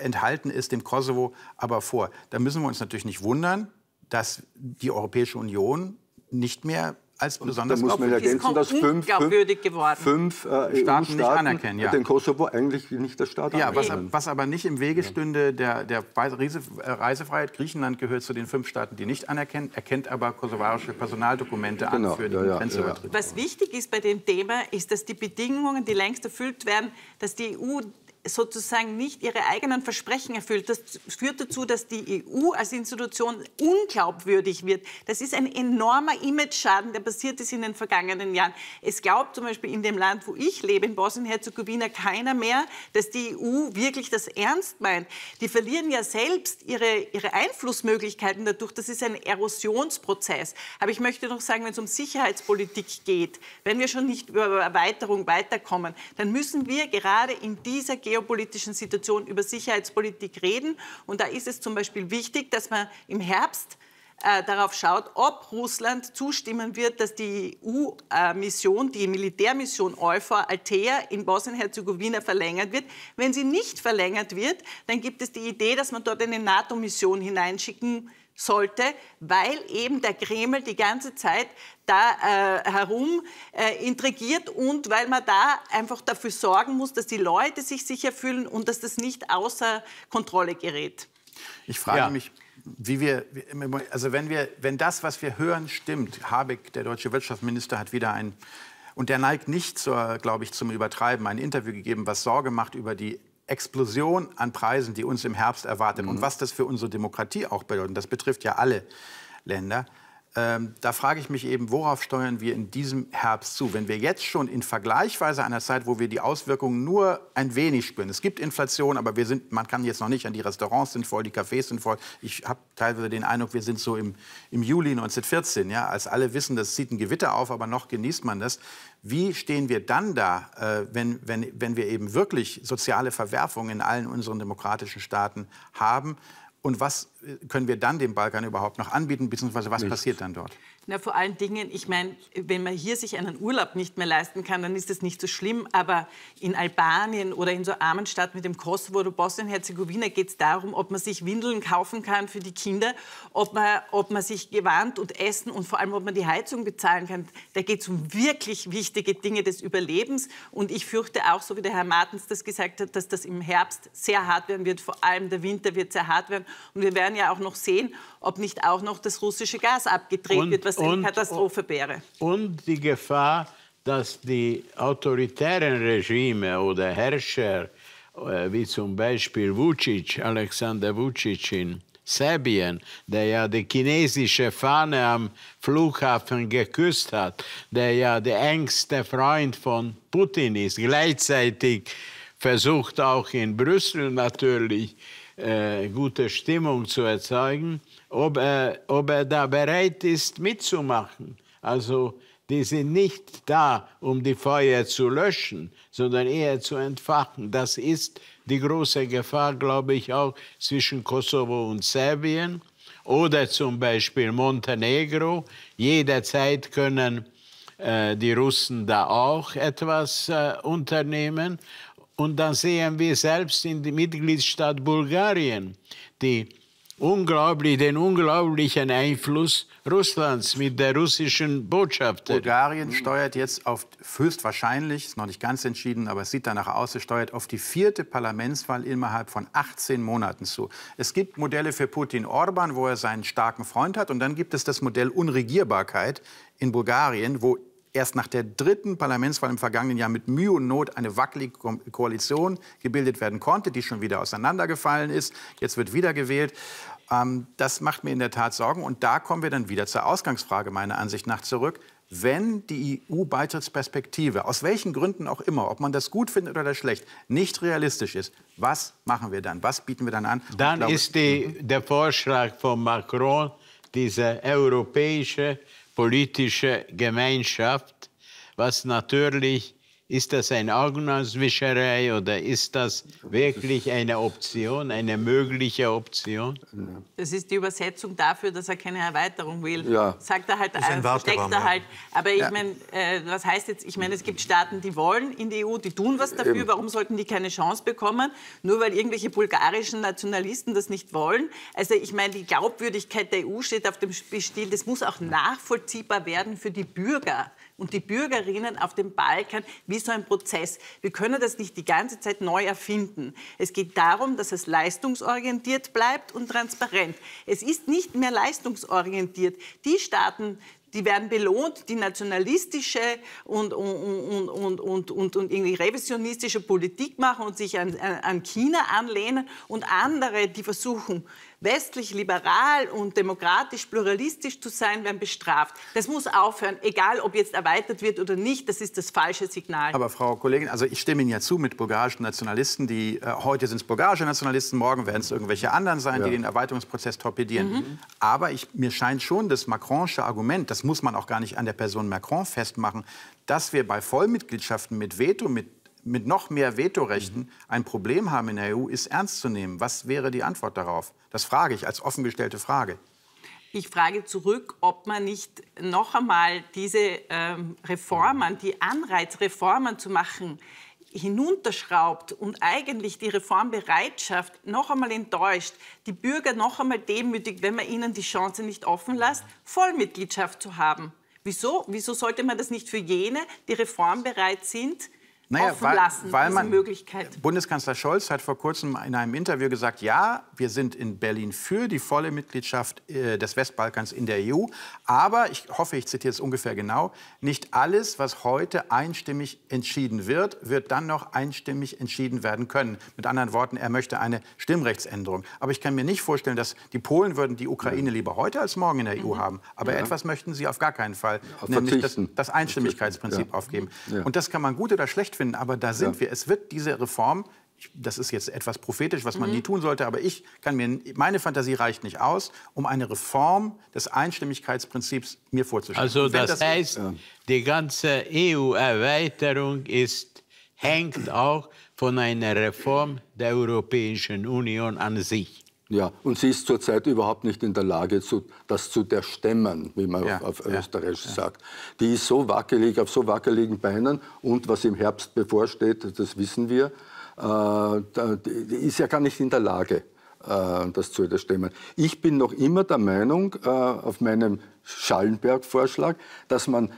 enthalten ist dem Kosovo aber vor. Da müssen wir uns natürlich nicht wundern, dass die Europäische Union nicht mehr als besonders Da muss man ergänzen, dass fünf, fünf, fünf äh, Staaten, nicht anerkennen, ja. den Kosovo eigentlich nicht der Staat ja, Was, was aber nicht im Wege stünde der, der äh, Reisefreiheit. Griechenland gehört zu den fünf Staaten, die nicht anerkennen, erkennt aber kosovarische Personaldokumente genau, an für die ja, Grenzübertritt. Was wichtig ist bei dem Thema, ist, dass die Bedingungen, die längst erfüllt werden, dass die EU sozusagen nicht ihre eigenen Versprechen erfüllt. Das führt dazu, dass die EU als Institution unglaubwürdig wird. Das ist ein enormer Image-Schaden, der passiert ist in den vergangenen Jahren. Es glaubt zum Beispiel in dem Land, wo ich lebe, in Bosnien-Herzegowina, keiner mehr, dass die EU wirklich das ernst meint. Die verlieren ja selbst ihre, ihre Einflussmöglichkeiten dadurch. Das ist ein Erosionsprozess. Aber ich möchte noch sagen, wenn es um Sicherheitspolitik geht, wenn wir schon nicht über Erweiterung weiterkommen, dann müssen wir gerade in dieser Ge geopolitischen Situation, über Sicherheitspolitik reden. Und da ist es zum Beispiel wichtig, dass man im Herbst äh, darauf schaut, ob Russland zustimmen wird, dass die EU-Mission, die Militärmission Euphor Altea in Bosnien-Herzegowina verlängert wird. Wenn sie nicht verlängert wird, dann gibt es die Idee, dass man dort eine NATO-Mission hineinschicken kann sollte, weil eben der Kreml die ganze Zeit da äh, herum äh, intrigiert und weil man da einfach dafür sorgen muss, dass die Leute sich sicher fühlen und dass das nicht außer Kontrolle gerät. Ich frage ja. mich, wie wir, also wenn, wir, wenn das, was wir hören, stimmt, Habeck, der deutsche Wirtschaftsminister, hat wieder ein und der neigt nicht, zur, glaube ich, zum Übertreiben. Ein Interview gegeben, was Sorge macht über die Explosion an Preisen, die uns im Herbst erwartet mhm. und was das für unsere Demokratie auch bedeutet, das betrifft ja alle Länder, ähm, da frage ich mich eben, worauf steuern wir in diesem Herbst zu? Wenn wir jetzt schon in vergleichweise einer Zeit, wo wir die Auswirkungen nur ein wenig spüren. Es gibt Inflation, aber wir sind, man kann jetzt noch nicht an die Restaurants sind voll, die Cafés sind voll. Ich habe teilweise den Eindruck, wir sind so im, im Juli 1914, ja, als alle wissen, das zieht ein Gewitter auf, aber noch genießt man das. Wie stehen wir dann da, äh, wenn, wenn, wenn wir eben wirklich soziale Verwerfungen in allen unseren demokratischen Staaten haben? Und was äh, können wir dann dem Balkan überhaupt noch anbieten, beziehungsweise was Nichts. passiert dann dort? Na, vor allen Dingen, ich meine, wenn man hier sich einen Urlaub nicht mehr leisten kann, dann ist das nicht so schlimm. Aber in Albanien oder in so armen Stadt wie dem Kosovo oder Bosnien-Herzegowina geht es darum, ob man sich Windeln kaufen kann für die Kinder, ob man, ob man sich Gewand und Essen und vor allem, ob man die Heizung bezahlen kann. Da geht es um wirklich wichtige Dinge des Überlebens. Und ich fürchte auch, so wie der Herr Martens das gesagt hat, dass das im Herbst sehr hart werden wird. Vor allem der Winter wird sehr hart werden. Und wir werden ja auch noch sehen, ob nicht auch noch das russische Gas abgedreht und? wird, das eine Katastrophe wäre. Und die Gefahr, dass die autoritären Regime oder Herrscher, äh, wie zum Beispiel Vucic, Alexander Vucic in Serbien, der ja die chinesische Fahne am Flughafen geküsst hat, der ja der engste Freund von Putin ist, gleichzeitig versucht auch in Brüssel natürlich äh, gute Stimmung zu erzeugen, ob er, ob er da bereit ist, mitzumachen. Also die sind nicht da, um die Feuer zu löschen, sondern eher zu entfachen. Das ist die große Gefahr, glaube ich, auch zwischen Kosovo und Serbien oder zum Beispiel Montenegro. Jederzeit können äh, die Russen da auch etwas äh, unternehmen. Und dann sehen wir selbst in der Mitgliedstaat Bulgarien die unglaublich, den unglaublichen Einfluss Russlands mit der russischen Botschaft. Bulgarien steuert jetzt auf höchstwahrscheinlich, ist noch nicht ganz entschieden, aber es sieht danach aus, es steuert auf die vierte Parlamentswahl innerhalb von 18 Monaten zu. Es gibt Modelle für Putin Orban, wo er seinen starken Freund hat, und dann gibt es das Modell Unregierbarkeit in Bulgarien, wo erst nach der dritten Parlamentswahl im vergangenen Jahr mit Mühe und Not eine wackelige Koalition gebildet werden konnte, die schon wieder auseinandergefallen ist. Jetzt wird wieder gewählt. Ähm, das macht mir in der Tat Sorgen. Und da kommen wir dann wieder zur Ausgangsfrage meiner Ansicht nach zurück. Wenn die EU-Beitrittsperspektive, aus welchen Gründen auch immer, ob man das gut findet oder schlecht, nicht realistisch ist, was machen wir dann? Was bieten wir dann an? Dann glaube, ist die, mhm. der Vorschlag von Macron, diese europäische politische Gemeinschaft, was natürlich ist das eine Augenauswischerei oder ist das wirklich eine Option, eine mögliche Option? Das ist die Übersetzung dafür, dass er keine Erweiterung will. Ja. Sagt er halt, ein äh, versteckt er ja. halt. Aber ich ja. meine, äh, was heißt jetzt? Ich meine, es gibt Staaten, die wollen in die EU, die tun was dafür. Eben. Warum sollten die keine Chance bekommen? Nur weil irgendwelche bulgarischen Nationalisten das nicht wollen. Also ich meine, die Glaubwürdigkeit der EU steht auf dem Spiel. Das muss auch nachvollziehbar werden für die Bürger und die Bürgerinnen auf dem Balkan wie so ein Prozess. Wir können das nicht die ganze Zeit neu erfinden. Es geht darum, dass es leistungsorientiert bleibt und transparent. Es ist nicht mehr leistungsorientiert. Die Staaten, die werden belohnt, die nationalistische und, und, und, und, und, und, irgendwie revisionistische Politik machen und sich an, an China anlehnen und andere, die versuchen, westlich, liberal und demokratisch, pluralistisch zu sein, werden bestraft. Das muss aufhören, egal ob jetzt erweitert wird oder nicht. Das ist das falsche Signal. Aber Frau Kollegin, also ich stimme Ihnen ja zu mit bulgarischen Nationalisten, die äh, heute sind es bulgarische Nationalisten, morgen werden es irgendwelche anderen sein, ja. die den Erweiterungsprozess torpedieren. Mhm. Aber ich, mir scheint schon das Macronische Argument, das muss man auch gar nicht an der Person Macron festmachen, dass wir bei Vollmitgliedschaften mit Veto, mit mit noch mehr Vetorechten mhm. ein Problem haben in der EU, ist ernst zu nehmen. Was wäre die Antwort darauf? Das frage ich als offengestellte Frage. Ich frage zurück, ob man nicht noch einmal diese ähm, Reformen, die Anreizreformen zu machen, hinunterschraubt und eigentlich die Reformbereitschaft noch einmal enttäuscht, die Bürger noch einmal demütigt, wenn man ihnen die Chance nicht offen lässt, Vollmitgliedschaft zu haben. Wieso? Wieso sollte man das nicht für jene, die reformbereit sind, naja, offen lassen, weil, weil man, Möglichkeit. Bundeskanzler Scholz hat vor kurzem in einem Interview gesagt, ja, wir sind in Berlin für die volle Mitgliedschaft äh, des Westbalkans in der EU. Aber, ich hoffe, ich zitiere es ungefähr genau, nicht alles, was heute einstimmig entschieden wird, wird dann noch einstimmig entschieden werden können. Mit anderen Worten, er möchte eine Stimmrechtsänderung. Aber ich kann mir nicht vorstellen, dass die Polen würden die Ukraine ja. lieber heute als morgen in der EU mhm. haben. Aber ja. etwas möchten sie auf gar keinen Fall, ja, nämlich das, das, Einstimmigkeitsprinzip aufgeben. Und das kann man gut oder schlecht finden stattfinden, aber da sind ja. wir. Es wird diese Reform das ist jetzt etwas prophetisch, was man mhm. nie tun sollte, aber ich kann mir, meine Fantasie reicht nicht aus, um eine Reform des Einstimmigkeitsprinzips mir vorzustellen. Also das, das, heißt, ja. die ganze EU-Erweiterung ist, hängt auch von einer Reform der Europäischen Union an sich. Ja, und sie ist zurzeit überhaupt nicht in der Lage, zu, das zu der derstemmen, wie man ja, auf, auf ja, Österreich sagt. Die ist so wackelig, auf so wackeligen Beinen und was im Herbst bevorsteht, das wissen wir, äh, die ist ja gar nicht in der Lage, äh, das zu der derstemmen. Ich bin noch immer der Meinung, äh, auf meinem Schallenberg-Vorschlag, dass man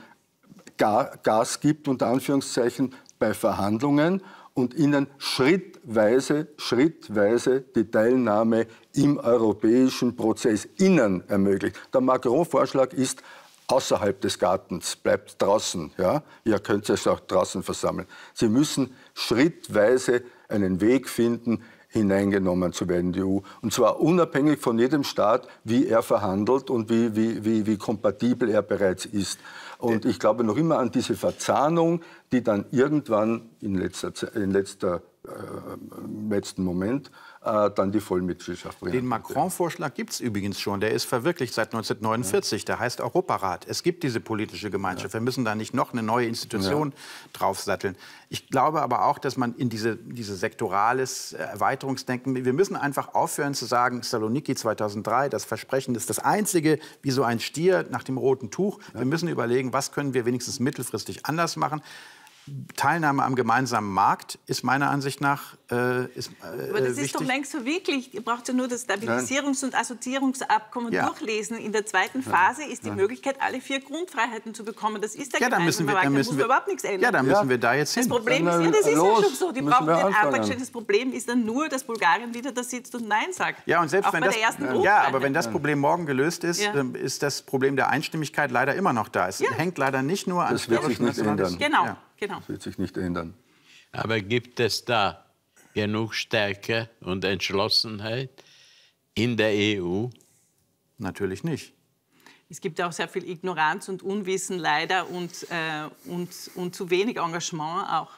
Gas gibt, unter Anführungszeichen, bei Verhandlungen und ihnen schrittweise, schrittweise die Teilnahme im europäischen Prozess innen ermöglicht. Der Macron-Vorschlag ist außerhalb des Gartens, bleibt draußen. Ja? Ihr könnt es auch draußen versammeln. Sie müssen schrittweise einen Weg finden, hineingenommen zu werden in die EU. Und zwar unabhängig von jedem Staat, wie er verhandelt und wie, wie, wie, wie kompatibel er bereits ist. Und äh, ich glaube noch immer an diese Verzahnung, die dann irgendwann in letzter, in letzter, äh, im letzten Moment äh, dann die Vollmitgliedschaft bringen. Den Macron-Vorschlag gibt es übrigens schon. Der ist verwirklicht seit 1949. Ja. Der heißt Europarat. Es gibt diese politische Gemeinschaft. Ja. Wir müssen da nicht noch eine neue Institution ja. draufsatteln. Ich glaube aber auch, dass man in diese, diese sektorales Erweiterungsdenken, wir müssen einfach aufhören zu sagen, Saloniki 2003, das Versprechen ist das Einzige, wie so ein Stier nach dem roten Tuch. Wir müssen überlegen, was können wir wenigstens mittelfristig anders machen. Teilnahme am gemeinsamen Markt ist meiner Ansicht nach äh, ist, äh, Aber das wichtig. ist doch längst verwirklicht. Ihr braucht ja nur das Stabilisierungs- und Assoziierungsabkommen ja. durchlesen. In der zweiten Phase ist die Nein. Möglichkeit, alle vier Grundfreiheiten zu bekommen. Das ist der ja, dann müssen wir, müssen da wir, überhaupt nichts ändern. Ja, dann müssen ja. wir da jetzt hin. Das Problem ist, ja, das ist los, ja schon so. Die brauchen den Antrag. Das Problem ist dann nur, dass Bulgarien wieder da sitzt und Nein sagt. Ja, und selbst Auch wenn das, ja, aber wenn das Problem morgen gelöst ist, ähm, ist das Problem der Einstimmigkeit leider immer noch da. Es hängt leider nicht nur an... Das wird sich nicht ändern. Genau genau. Das wird sich nicht ändern. Aber gibt es da genug Stärke und Entschlossenheit in der EU? Natürlich nicht. Es gibt auch sehr viel Ignoranz und Unwissen leider und, äh, und, und zu wenig Engagement auch.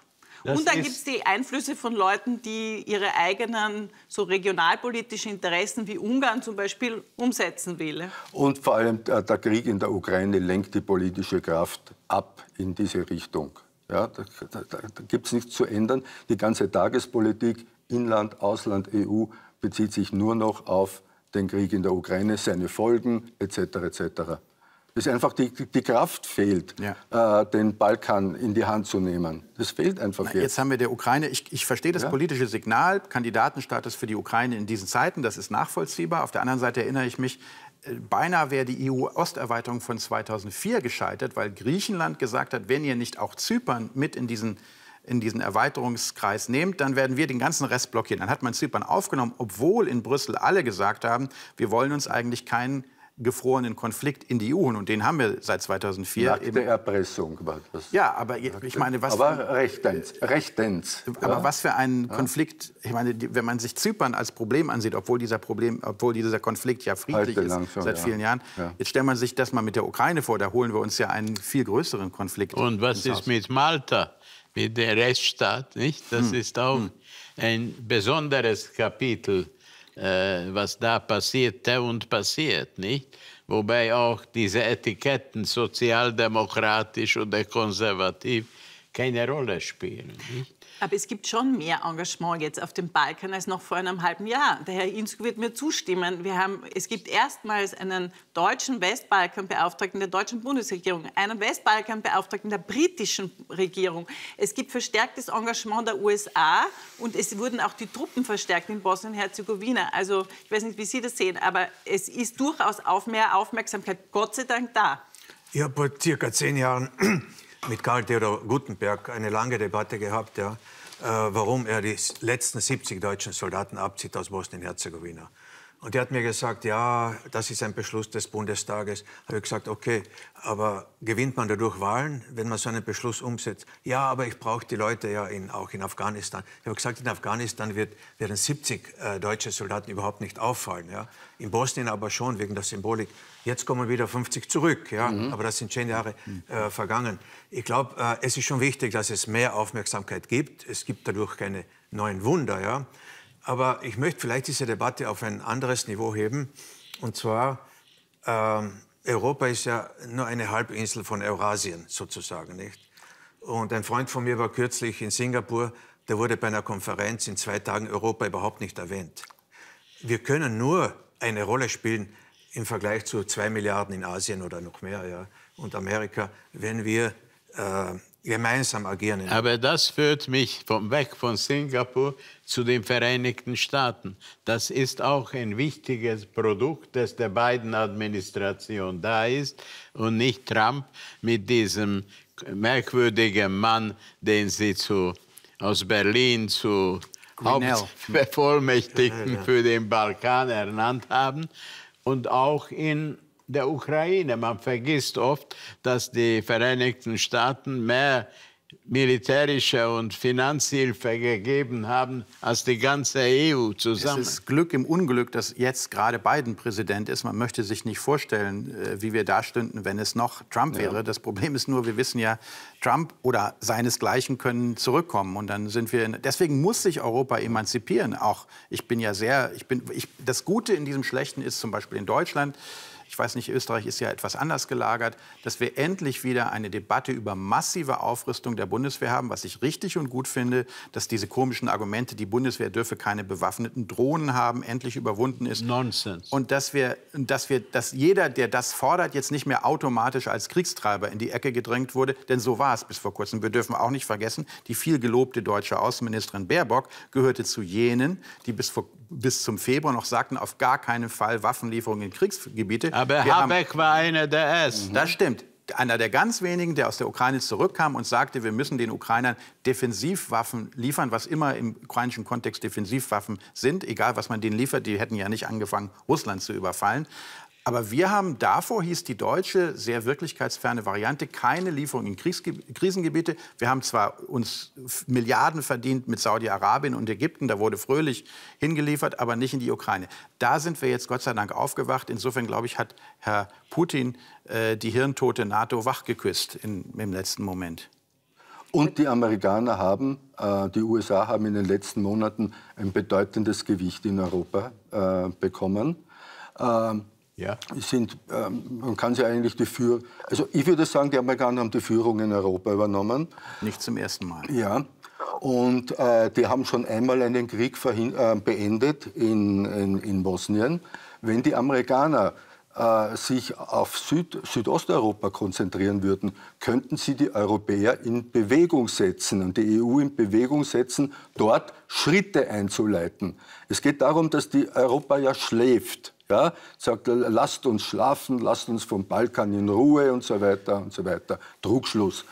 Das und dann gibt es die Einflüsse von Leuten, die ihre eigenen so regionalpolitischen Interessen wie Ungarn zum Beispiel umsetzen will. Und vor allem der Krieg in der Ukraine lenkt die politische Kraft ab in diese Richtung. Ja, da da, da gibt es nichts zu ändern. Die ganze Tagespolitik, Inland, Ausland, EU, bezieht sich nur noch auf den Krieg in der Ukraine, seine Folgen etc. etc. Dass einfach die, die Kraft fehlt, ja. äh, den Balkan in die Hand zu nehmen. Das fehlt einfach Na, jetzt. Jetzt haben wir der Ukraine, ich, ich verstehe das ja. politische Signal, Kandidatenstatus für die Ukraine in diesen Zeiten, das ist nachvollziehbar. Auf der anderen Seite erinnere ich mich, beinahe wäre die EU-Osterweiterung von 2004 gescheitert, weil Griechenland gesagt hat, wenn ihr nicht auch Zypern mit in diesen in diesen Erweiterungskreis nehmt, dann werden wir den ganzen Rest blockieren. Dann hat man Zypern aufgenommen, obwohl in Brüssel alle gesagt haben, wir wollen uns eigentlich keinen gefrorenen Konflikt in die EU und den haben wir seit 2004. Nach der Erpressung war das. Ja, aber ich meine, was... Aber rechtens, rechtens. Aber ja. was für ein Konflikt, ich meine, wenn man sich Zypern als Problem ansieht, obwohl dieser, Problem, obwohl dieser Konflikt ja friedlich ist langsam, seit vielen ja. Jahren, ja. jetzt stellt man sich das mal mit der Ukraine vor, da holen wir uns ja einen viel größeren Konflikt. Und was ist mit Malta, mit der Rechtsstaat, nicht? Das hm. ist auch hm. ein besonderes Kapitel äh, was da passierte und passiert, nicht? Wobei auch diese Etiketten sozialdemokratisch oder konservativ keine Rolle spielen. Nicht? Aber es gibt schon mehr Engagement jetzt auf dem Balkan als noch vor einem halben Jahr. Der Herr Insko wird mir zustimmen. Wir haben, es gibt erstmals einen deutschen Westbalkanbeauftragten der deutschen Bundesregierung, einen Westbalkanbeauftragten der britischen Regierung. Es gibt verstärktes Engagement der USA und es wurden auch die Truppen verstärkt in Bosnien-Herzegowina. Also ich weiß nicht, wie Sie das sehen, aber es ist durchaus auf mehr Aufmerksamkeit, Gott sei Dank, da. Ja, vor circa zehn Jahren mit Karl Theodor Gutenberg eine lange Debatte gehabt, ja, äh, warum er die letzten 70 deutschen Soldaten abzieht aus Bosnien-Herzegowina. Und er hat mir gesagt, ja, das ist ein Beschluss des Bundestages. Habe ich gesagt, okay, aber gewinnt man dadurch Wahlen, wenn man so einen Beschluss umsetzt? Ja, aber ich brauche die Leute ja in, auch in Afghanistan. Ich habe gesagt, in Afghanistan wird, werden 70 äh, deutsche Soldaten überhaupt nicht auffallen. Ja? In Bosnien aber schon, wegen der Symbolik. Jetzt kommen wieder 50 zurück, ja? Mhm. aber das sind zehn Jahre äh, vergangen. Ich glaube, äh, es ist schon wichtig, dass es mehr Aufmerksamkeit gibt. Es gibt dadurch keine neuen Wunder. Ja? Aber ich möchte vielleicht diese Debatte auf ein anderes Niveau heben. Und zwar, ähm, Europa ist ja nur eine Halbinsel von Eurasien sozusagen. Nicht? Und ein Freund von mir war kürzlich in Singapur, der wurde bei einer Konferenz in zwei Tagen Europa überhaupt nicht erwähnt. Wir können nur eine Rolle spielen, im Vergleich zu zwei Milliarden in Asien oder noch mehr ja, und Amerika, wenn wir äh, gemeinsam agieren. Aber das führt mich vom weg von Singapur zu den Vereinigten Staaten. Das ist auch ein wichtiges Produkt, das der Biden-Administration da ist und nicht Trump mit diesem merkwürdigen Mann, den sie zu, aus Berlin zu Hauptbevollmächtigten für den Balkan ernannt haben und auch in der Ukraine. Man vergisst oft, dass die Vereinigten Staaten mehr militärische und Finanzhilfe gegeben haben als die ganze EU zusammen. Es ist Glück im Unglück, dass jetzt gerade Biden Präsident ist. Man möchte sich nicht vorstellen, äh, wie wir da stünden, wenn es noch Trump wäre. Ja. Das Problem ist nur, wir wissen ja, Trump oder seinesgleichen können zurückkommen und dann sind wir deswegen muss sich Europa emanzipieren. Auch ich bin ja sehr ich bin ich, das Gute in diesem Schlechten ist zum Beispiel in Deutschland ich weiß nicht, Österreich ist ja etwas anders gelagert, dass wir endlich wieder eine Debatte über massive Aufrüstung der Bundeswehr haben, was ich richtig und gut finde, dass diese komischen Argumente, die Bundeswehr dürfe keine bewaffneten Drohnen haben, endlich überwunden ist. Nonsens. Und dass wir, dass wir, dass jeder, der das fordert, jetzt nicht mehr automatisch als Kriegstreiber in die Ecke gedrängt wurde, denn so war es bis vor kurzem. Wir dürfen auch nicht vergessen, die viel gelobte deutsche Außenministerin Baerbock gehörte zu jenen, die bis vor bis zum Februar noch sagten, auf gar keinen Fall Waffenlieferungen in Kriegsgebiete. Aber Wir Habeck haben, war einer der Ersten. Mhm. Das stimmt einer der ganz wenigen, der aus der Ukraine zurückkam und sagte, wir müssen den Ukrainern Defensivwaffen liefern, was immer im ukrainischen Kontext Defensivwaffen sind, egal was man denen liefert, die hätten ja nicht angefangen, Russland zu überfallen. Aber wir haben davor, hieß die deutsche, sehr wirklichkeitsferne Variante, keine Lieferung in Kriegsge Krisengebiete. Wir haben zwar uns Milliarden verdient mit Saudi-Arabien und Ägypten, da wurde fröhlich hingeliefert, aber nicht in die Ukraine. Da sind wir jetzt Gott sei Dank aufgewacht. Insofern, glaube ich, hat Herr Putin äh, die hirntote NATO wachgeküsst in, im letzten Moment. Und die Amerikaner haben, äh, die USA haben in den letzten Monaten ein bedeutendes Gewicht in Europa äh, bekommen. Ähm, ja. sind, ähm, man kann sie eigentlich die Führ also ich würde sagen, die Amerikaner haben die Führung in Europa übernommen. Nicht zum ersten Mal. Ja. Und äh, die haben schon einmal einen Krieg äh, beendet in, in, in, Bosnien. Wenn die Amerikaner äh, sich auf Süd Südosteuropa konzentrieren würden, könnten sie die Europäer in Bewegung setzen und die EU in Bewegung setzen, dort Schritte einzuleiten. Es geht darum, dass die Europa ja schläft. Ja, sagt, äh, lasst uns schlafen, lasst uns vom Balkan in Ruhe und so weiter und so weiter. Trugschluss.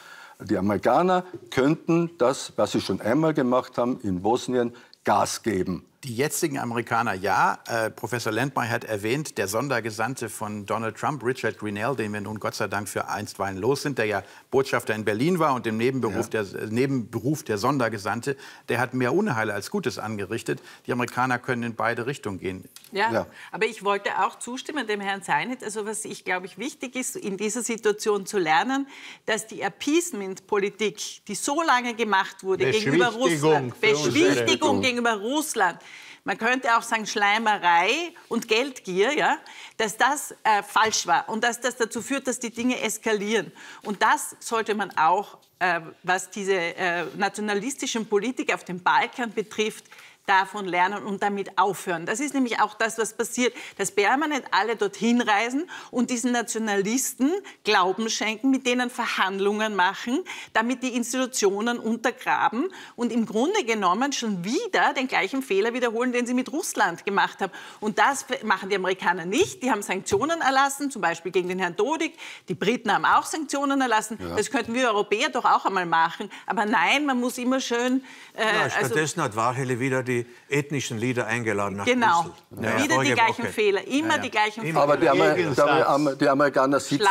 Die Amerikaner könnten das, was sie schon einmal gemacht haben, in Bosnien Gas geben die jetzigen Amerikaner ja. Äh, Professor Lendmeier hat erwähnt, der Sondergesandte von Donald Trump, Richard Greenell, den wir nun Gott sei Dank für einstweilen los sind, der ja Botschafter in Berlin war und im Nebenberuf, ja. der, äh, Nebenberuf der Sondergesandte, der hat mehr Unheil als Gutes angerichtet. Die Amerikaner können in beide Richtungen gehen. Ja, ja. aber ich wollte auch zustimmen dem Herrn Seinert. Also was ich glaube ich wichtig ist, in dieser Situation zu lernen, dass die Appeasement-Politik, die so lange gemacht wurde gegenüber Russland, Beschwichtigung gegenüber Russland, man könnte auch sagen Schleimerei und Geldgier, ja, dass das äh, falsch war und dass das dazu führt, dass die Dinge eskalieren. Und das sollte man auch, äh, was diese äh, nationalistischen Politik auf dem Balkan betrifft, davon lernen und damit aufhören. Das ist nämlich auch das, was passiert, dass permanent alle dorthin reisen und diesen Nationalisten Glauben schenken, mit denen Verhandlungen machen, damit die Institutionen untergraben und im Grunde genommen schon wieder den gleichen Fehler wiederholen, den sie mit Russland gemacht haben. Und das machen die Amerikaner nicht. Die haben Sanktionen erlassen, zum Beispiel gegen den Herrn Dodik. Die Briten haben auch Sanktionen erlassen. Ja. Das könnten wir Europäer doch auch einmal machen. Aber nein, man muss immer schön... Äh, ja, also stattdessen also hat Wachele wieder die die ethnischen Lieder eingeladen nach genau. Brüssel. Genau, ja. wieder die gleichen Woche. Fehler, immer ja, die gleichen Fehler. Aber die, Amer die Amerikaner, sitzen,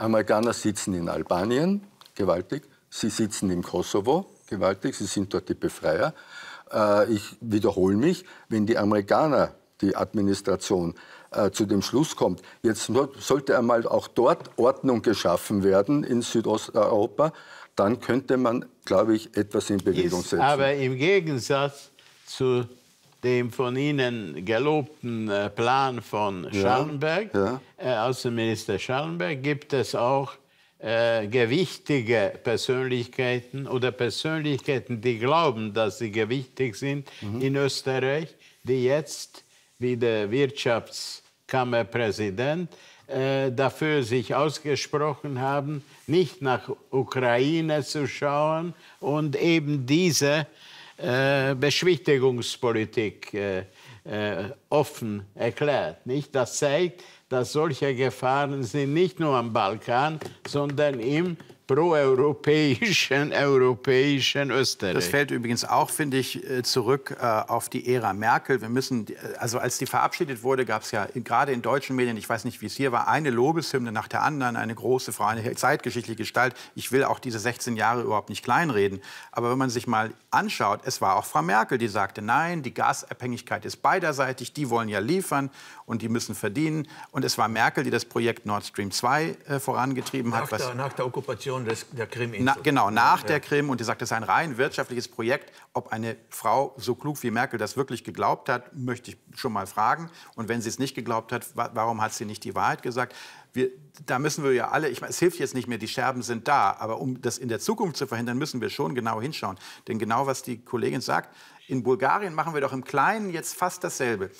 Amerikaner sitzen in Albanien, gewaltig, sie sitzen im Kosovo, gewaltig, sie sind dort die Befreier. Äh, ich wiederhole mich, wenn die Amerikaner, die Administration, äh, zu dem Schluss kommt, jetzt sollte einmal auch dort Ordnung geschaffen werden in Südosteuropa, dann könnte man, glaube ich, etwas in Bewegung setzen. Ist aber im Gegensatz zu dem von Ihnen gelobten äh, Plan von Schallenberg, ja, ja. Äh, Außenminister Schallenberg, gibt es auch äh, gewichtige Persönlichkeiten oder Persönlichkeiten, die glauben, dass sie gewichtig sind mhm. in Österreich, die jetzt wie der Wirtschaftskammerpräsident äh, dafür sich ausgesprochen haben, nicht nach Ukraine zu schauen und eben diese äh, Beschwichtigungspolitik äh, äh, offen erklärt. Nicht? Das zeigt, dass solche Gefahren sind nicht nur am Balkan, sondern im proeuropäischen europäischen Österreich. Das fällt übrigens auch, finde ich, äh, zurück äh, auf die Ära Merkel. Wir müssen, äh, also als die verabschiedet wurde, gab es ja gerade in deutschen Medien, ich weiß nicht, wie es hier war, eine Lobeshymne nach der anderen, eine große Frau, eine zeitgeschichtliche Gestalt. Ich will auch diese 16 Jahre überhaupt nicht kleinreden. Aber wenn man sich mal anschaut, es war auch Frau Merkel, die sagte, nein, die Gasabhängigkeit ist beiderseitig, die wollen ja liefern und die müssen verdienen. Und es war Merkel, die das Projekt Nord Stream 2 äh, vorangetrieben nach hat. Der, nach der Okkupation des, der Krim. Na, genau, nach ja. der Krim. Und die sagt, das ist ein rein wirtschaftliches Projekt. Ob eine Frau so klug wie Merkel das wirklich geglaubt hat, möchte ich schon mal fragen. Und wenn sie es nicht geglaubt hat, warum hat sie nicht die Wahrheit gesagt? Wir, da müssen wir ja alle, ich meine, es hilft jetzt nicht mehr, die Scherben sind da, aber um das in der Zukunft zu verhindern, müssen wir schon genau hinschauen. Denn genau was die Kollegin sagt, in Bulgarien machen wir doch im Kleinen jetzt fast dasselbe.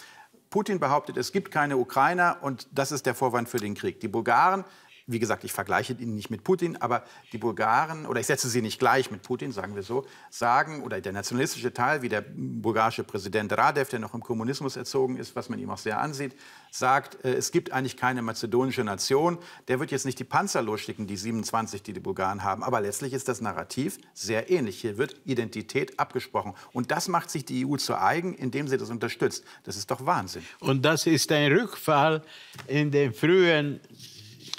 Putin behauptet, es gibt keine Ukrainer und das ist der Vorwand für den Krieg. Die Bulgaren wie gesagt, ich vergleiche ihn nicht mit Putin, aber die Bulgaren, oder ich setze sie nicht gleich mit Putin, sagen wir so, sagen, oder der nationalistische Teil, wie der bulgarische Präsident Radev, der noch im Kommunismus erzogen ist, was man ihm auch sehr ansieht, sagt, äh, es gibt eigentlich keine mazedonische Nation. Der wird jetzt nicht die Panzer losschicken, die 27, die die Bulgaren haben. Aber letztlich ist das Narrativ sehr ähnlich. Hier wird Identität abgesprochen. Und das macht sich die EU zu eigen, indem sie das unterstützt. Das ist doch Wahnsinn. Und das ist ein Rückfall in den frühen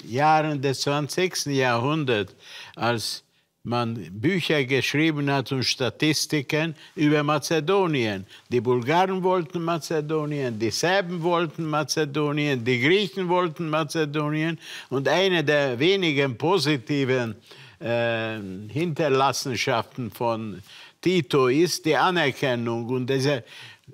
Jahren des 20. Jahrhunderts, als man Bücher geschrieben hat und Statistiken über Mazedonien. Die Bulgaren wollten Mazedonien, die Serben wollten Mazedonien, die Griechen wollten Mazedonien. Und eine der wenigen positiven äh, Hinterlassenschaften von Tito ist die Anerkennung. Und diese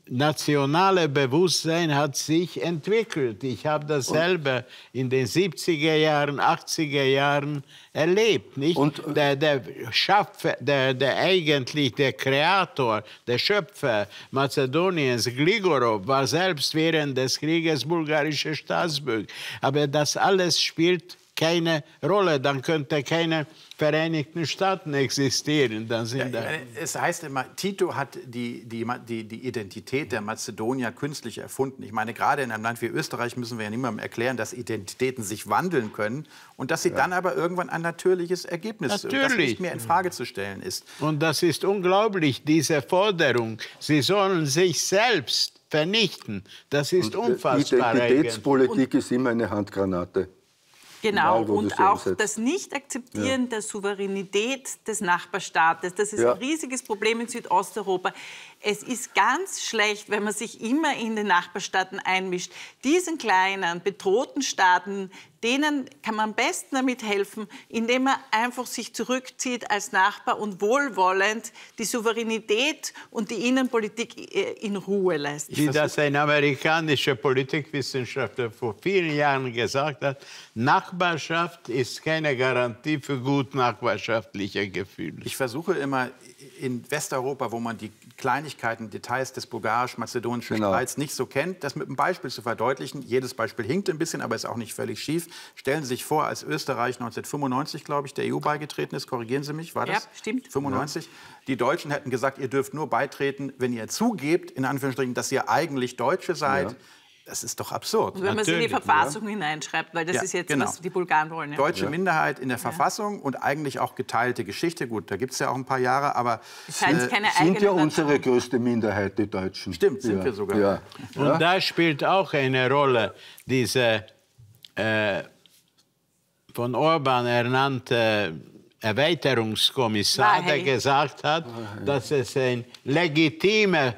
nationale Bewusstsein hat sich entwickelt. Ich habe dasselbe und in den 70er Jahren, 80er Jahren erlebt. Nicht? Und, äh, der, der Schöpfer, der, der eigentlich der Kreator, der Schöpfer Mazedoniens, Gligorov, war selbst während des Krieges bulgarischer Staatsbürger. Aber das alles spielt keine Rolle, dann könnte keine Vereinigten Staaten existieren. Dann sind ja, da es heißt immer, Tito hat die, die, die, Identität der Mazedonier künstlich erfunden. Ich meine, gerade in einem Land wie Österreich müssen wir ja niemandem erklären, dass Identitäten sich wandeln können und dass sie ja. dann aber irgendwann ein natürliches Ergebnis, Natürlich. das nicht mehr in Frage zu stellen ist. Und das ist unglaublich, diese Forderung. Sie sollen sich selbst vernichten. Das ist und, äh, unfassbar. Identitätspolitik ist immer eine Handgranate. Genau, Egal, und auch das Nicht-Akzeptieren ja. der Souveränität des Nachbarstaates. Das ist ja. ein riesiges Problem in Südosteuropa es ist ganz schlecht, wenn man sich immer in den Nachbarstaaten einmischt. Diesen kleinen, bedrohten Staaten, denen kann man am besten damit helfen, indem man einfach sich zurückzieht als Nachbar und wohlwollend die Souveränität und die Innenpolitik äh, in Ruhe lässt. Wie das ein amerikanischer Politikwissenschaftler vor vielen Jahren gesagt hat, Nachbarschaft ist keine Garantie für gut nachbarschaftliche Gefühle. Ich versuche immer in Westeuropa, wo man die Kleinigkeiten, Details des bulgarisch-mazedonischen genau. Streits nicht so kennt, das mit einem Beispiel zu verdeutlichen. Jedes Beispiel hinkt ein bisschen, aber ist auch nicht völlig schief. Stellen Sie sich vor, als Österreich 1995, glaube ich, der EU beigetreten ist, korrigieren Sie mich, war das? Ja, stimmt. 95. Die Deutschen hätten gesagt, ihr dürft nur beitreten, wenn ihr zugebt, in Anführungsstrichen, dass ihr eigentlich Deutsche seid. Ja. Das ist doch absurd. Und Wenn man es in die ne? Verfassung ja. hineinschreibt, weil das ja, ist jetzt, genau. was die Bulgaren wollen. Ja. Deutsche Minderheit in der Verfassung und eigentlich auch geteilte Geschichte. Gut, da gibt es ja auch ein paar Jahre, aber... Das heißt, äh, keine sind ja unsere größte Minderheit, die Deutschen. Stimmt, sind wir sogar. Und da spielt auch eine Rolle diese äh, von Orban ernannte Erweiterungskommissar, Wahrheit. der gesagt hat, dass es ein legitimer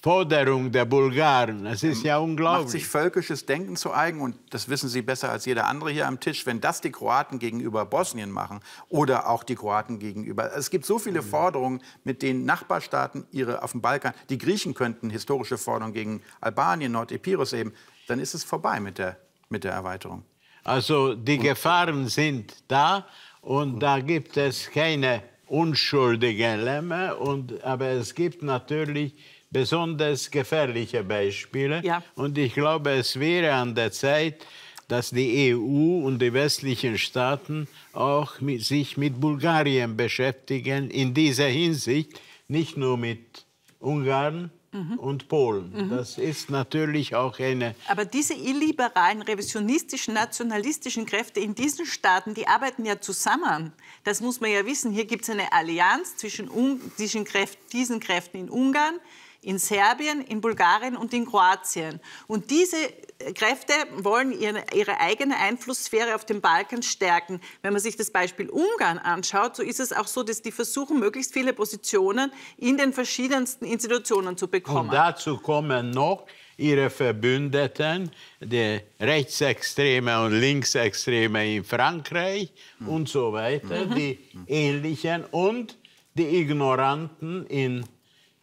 Forderung der Bulgaren. Das ist ähm, ja unglaublich. Macht sich völkisches Denken zu eigen und das wissen Sie besser als jeder andere hier am Tisch. Wenn das die Kroaten gegenüber Bosnien machen oder auch die Kroaten gegenüber. Es gibt so viele mhm. Forderungen, mit denen Nachbarstaaten ihre auf dem Balkan, die Griechen könnten historische Forderungen gegen Albanien, Nordepirus eben, dann ist es vorbei mit der, mit der Erweiterung. Also die Gefahren sind da und da gibt es keine unschuldigen Lämmer, und, aber es gibt natürlich besonders gefährliche Beispiele. Ja. Und ich glaube, es wäre an der Zeit, dass die EU und die westlichen Staaten auch mit, sich mit Bulgarien beschäftigen, in dieser Hinsicht, nicht nur mit Ungarn, Mhm. und Polen. Mhm. Das ist natürlich auch eine. Aber diese illiberalen, revisionistischen, nationalistischen Kräfte in diesen Staaten, die arbeiten ja zusammen. Das muss man ja wissen. Hier gibt es eine Allianz zwischen, zwischen Kräft, diesen Kräften in Ungarn, in Serbien, in Bulgarien und in Kroatien. Und diese äh, Kräfte wollen ihre, ihre, eigene Einflusssphäre auf dem Balkan stärken. Wenn man sich das Beispiel Ungarn anschaut, so ist es auch so, dass die versuchen, möglichst viele Positionen in den verschiedensten Institutionen zu bekommen. Und dazu kommen noch ihre Verbündeten, die Rechtsextreme und Linksextreme in Frankreich mhm. und so weiter, mhm. die mhm. ähnlichen und die Ignoranten in Frankreich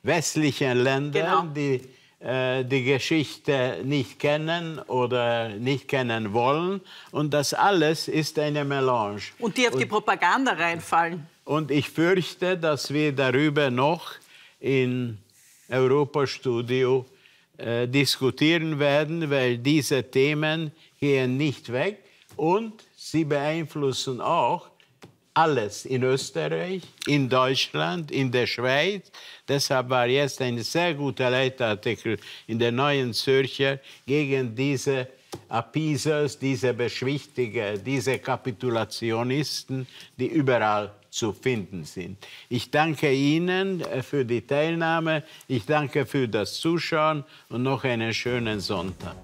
westlichen Ländern, genau. die äh, die Geschichte nicht kennen oder nicht kennen wollen. Und das alles ist eine Melange. Und die auf und, die Propaganda reinfallen. Und ich fürchte, dass wir darüber noch in Europastudio äh, diskutieren werden, weil diese Themen gehen nicht weg und sie beeinflussen auch alles in Österreich, in Deutschland, in der Schweiz. Deshalb war jetzt ein sehr guter Leitartikel in der Neuen Zürcher gegen diese Appeasers, diese Beschwichtiger, diese Kapitulationisten, die überall zu finden sind. Ich danke Ihnen äh, für die Teilnahme, ich danke für das Zuschauen und noch einen schönen Sonntag.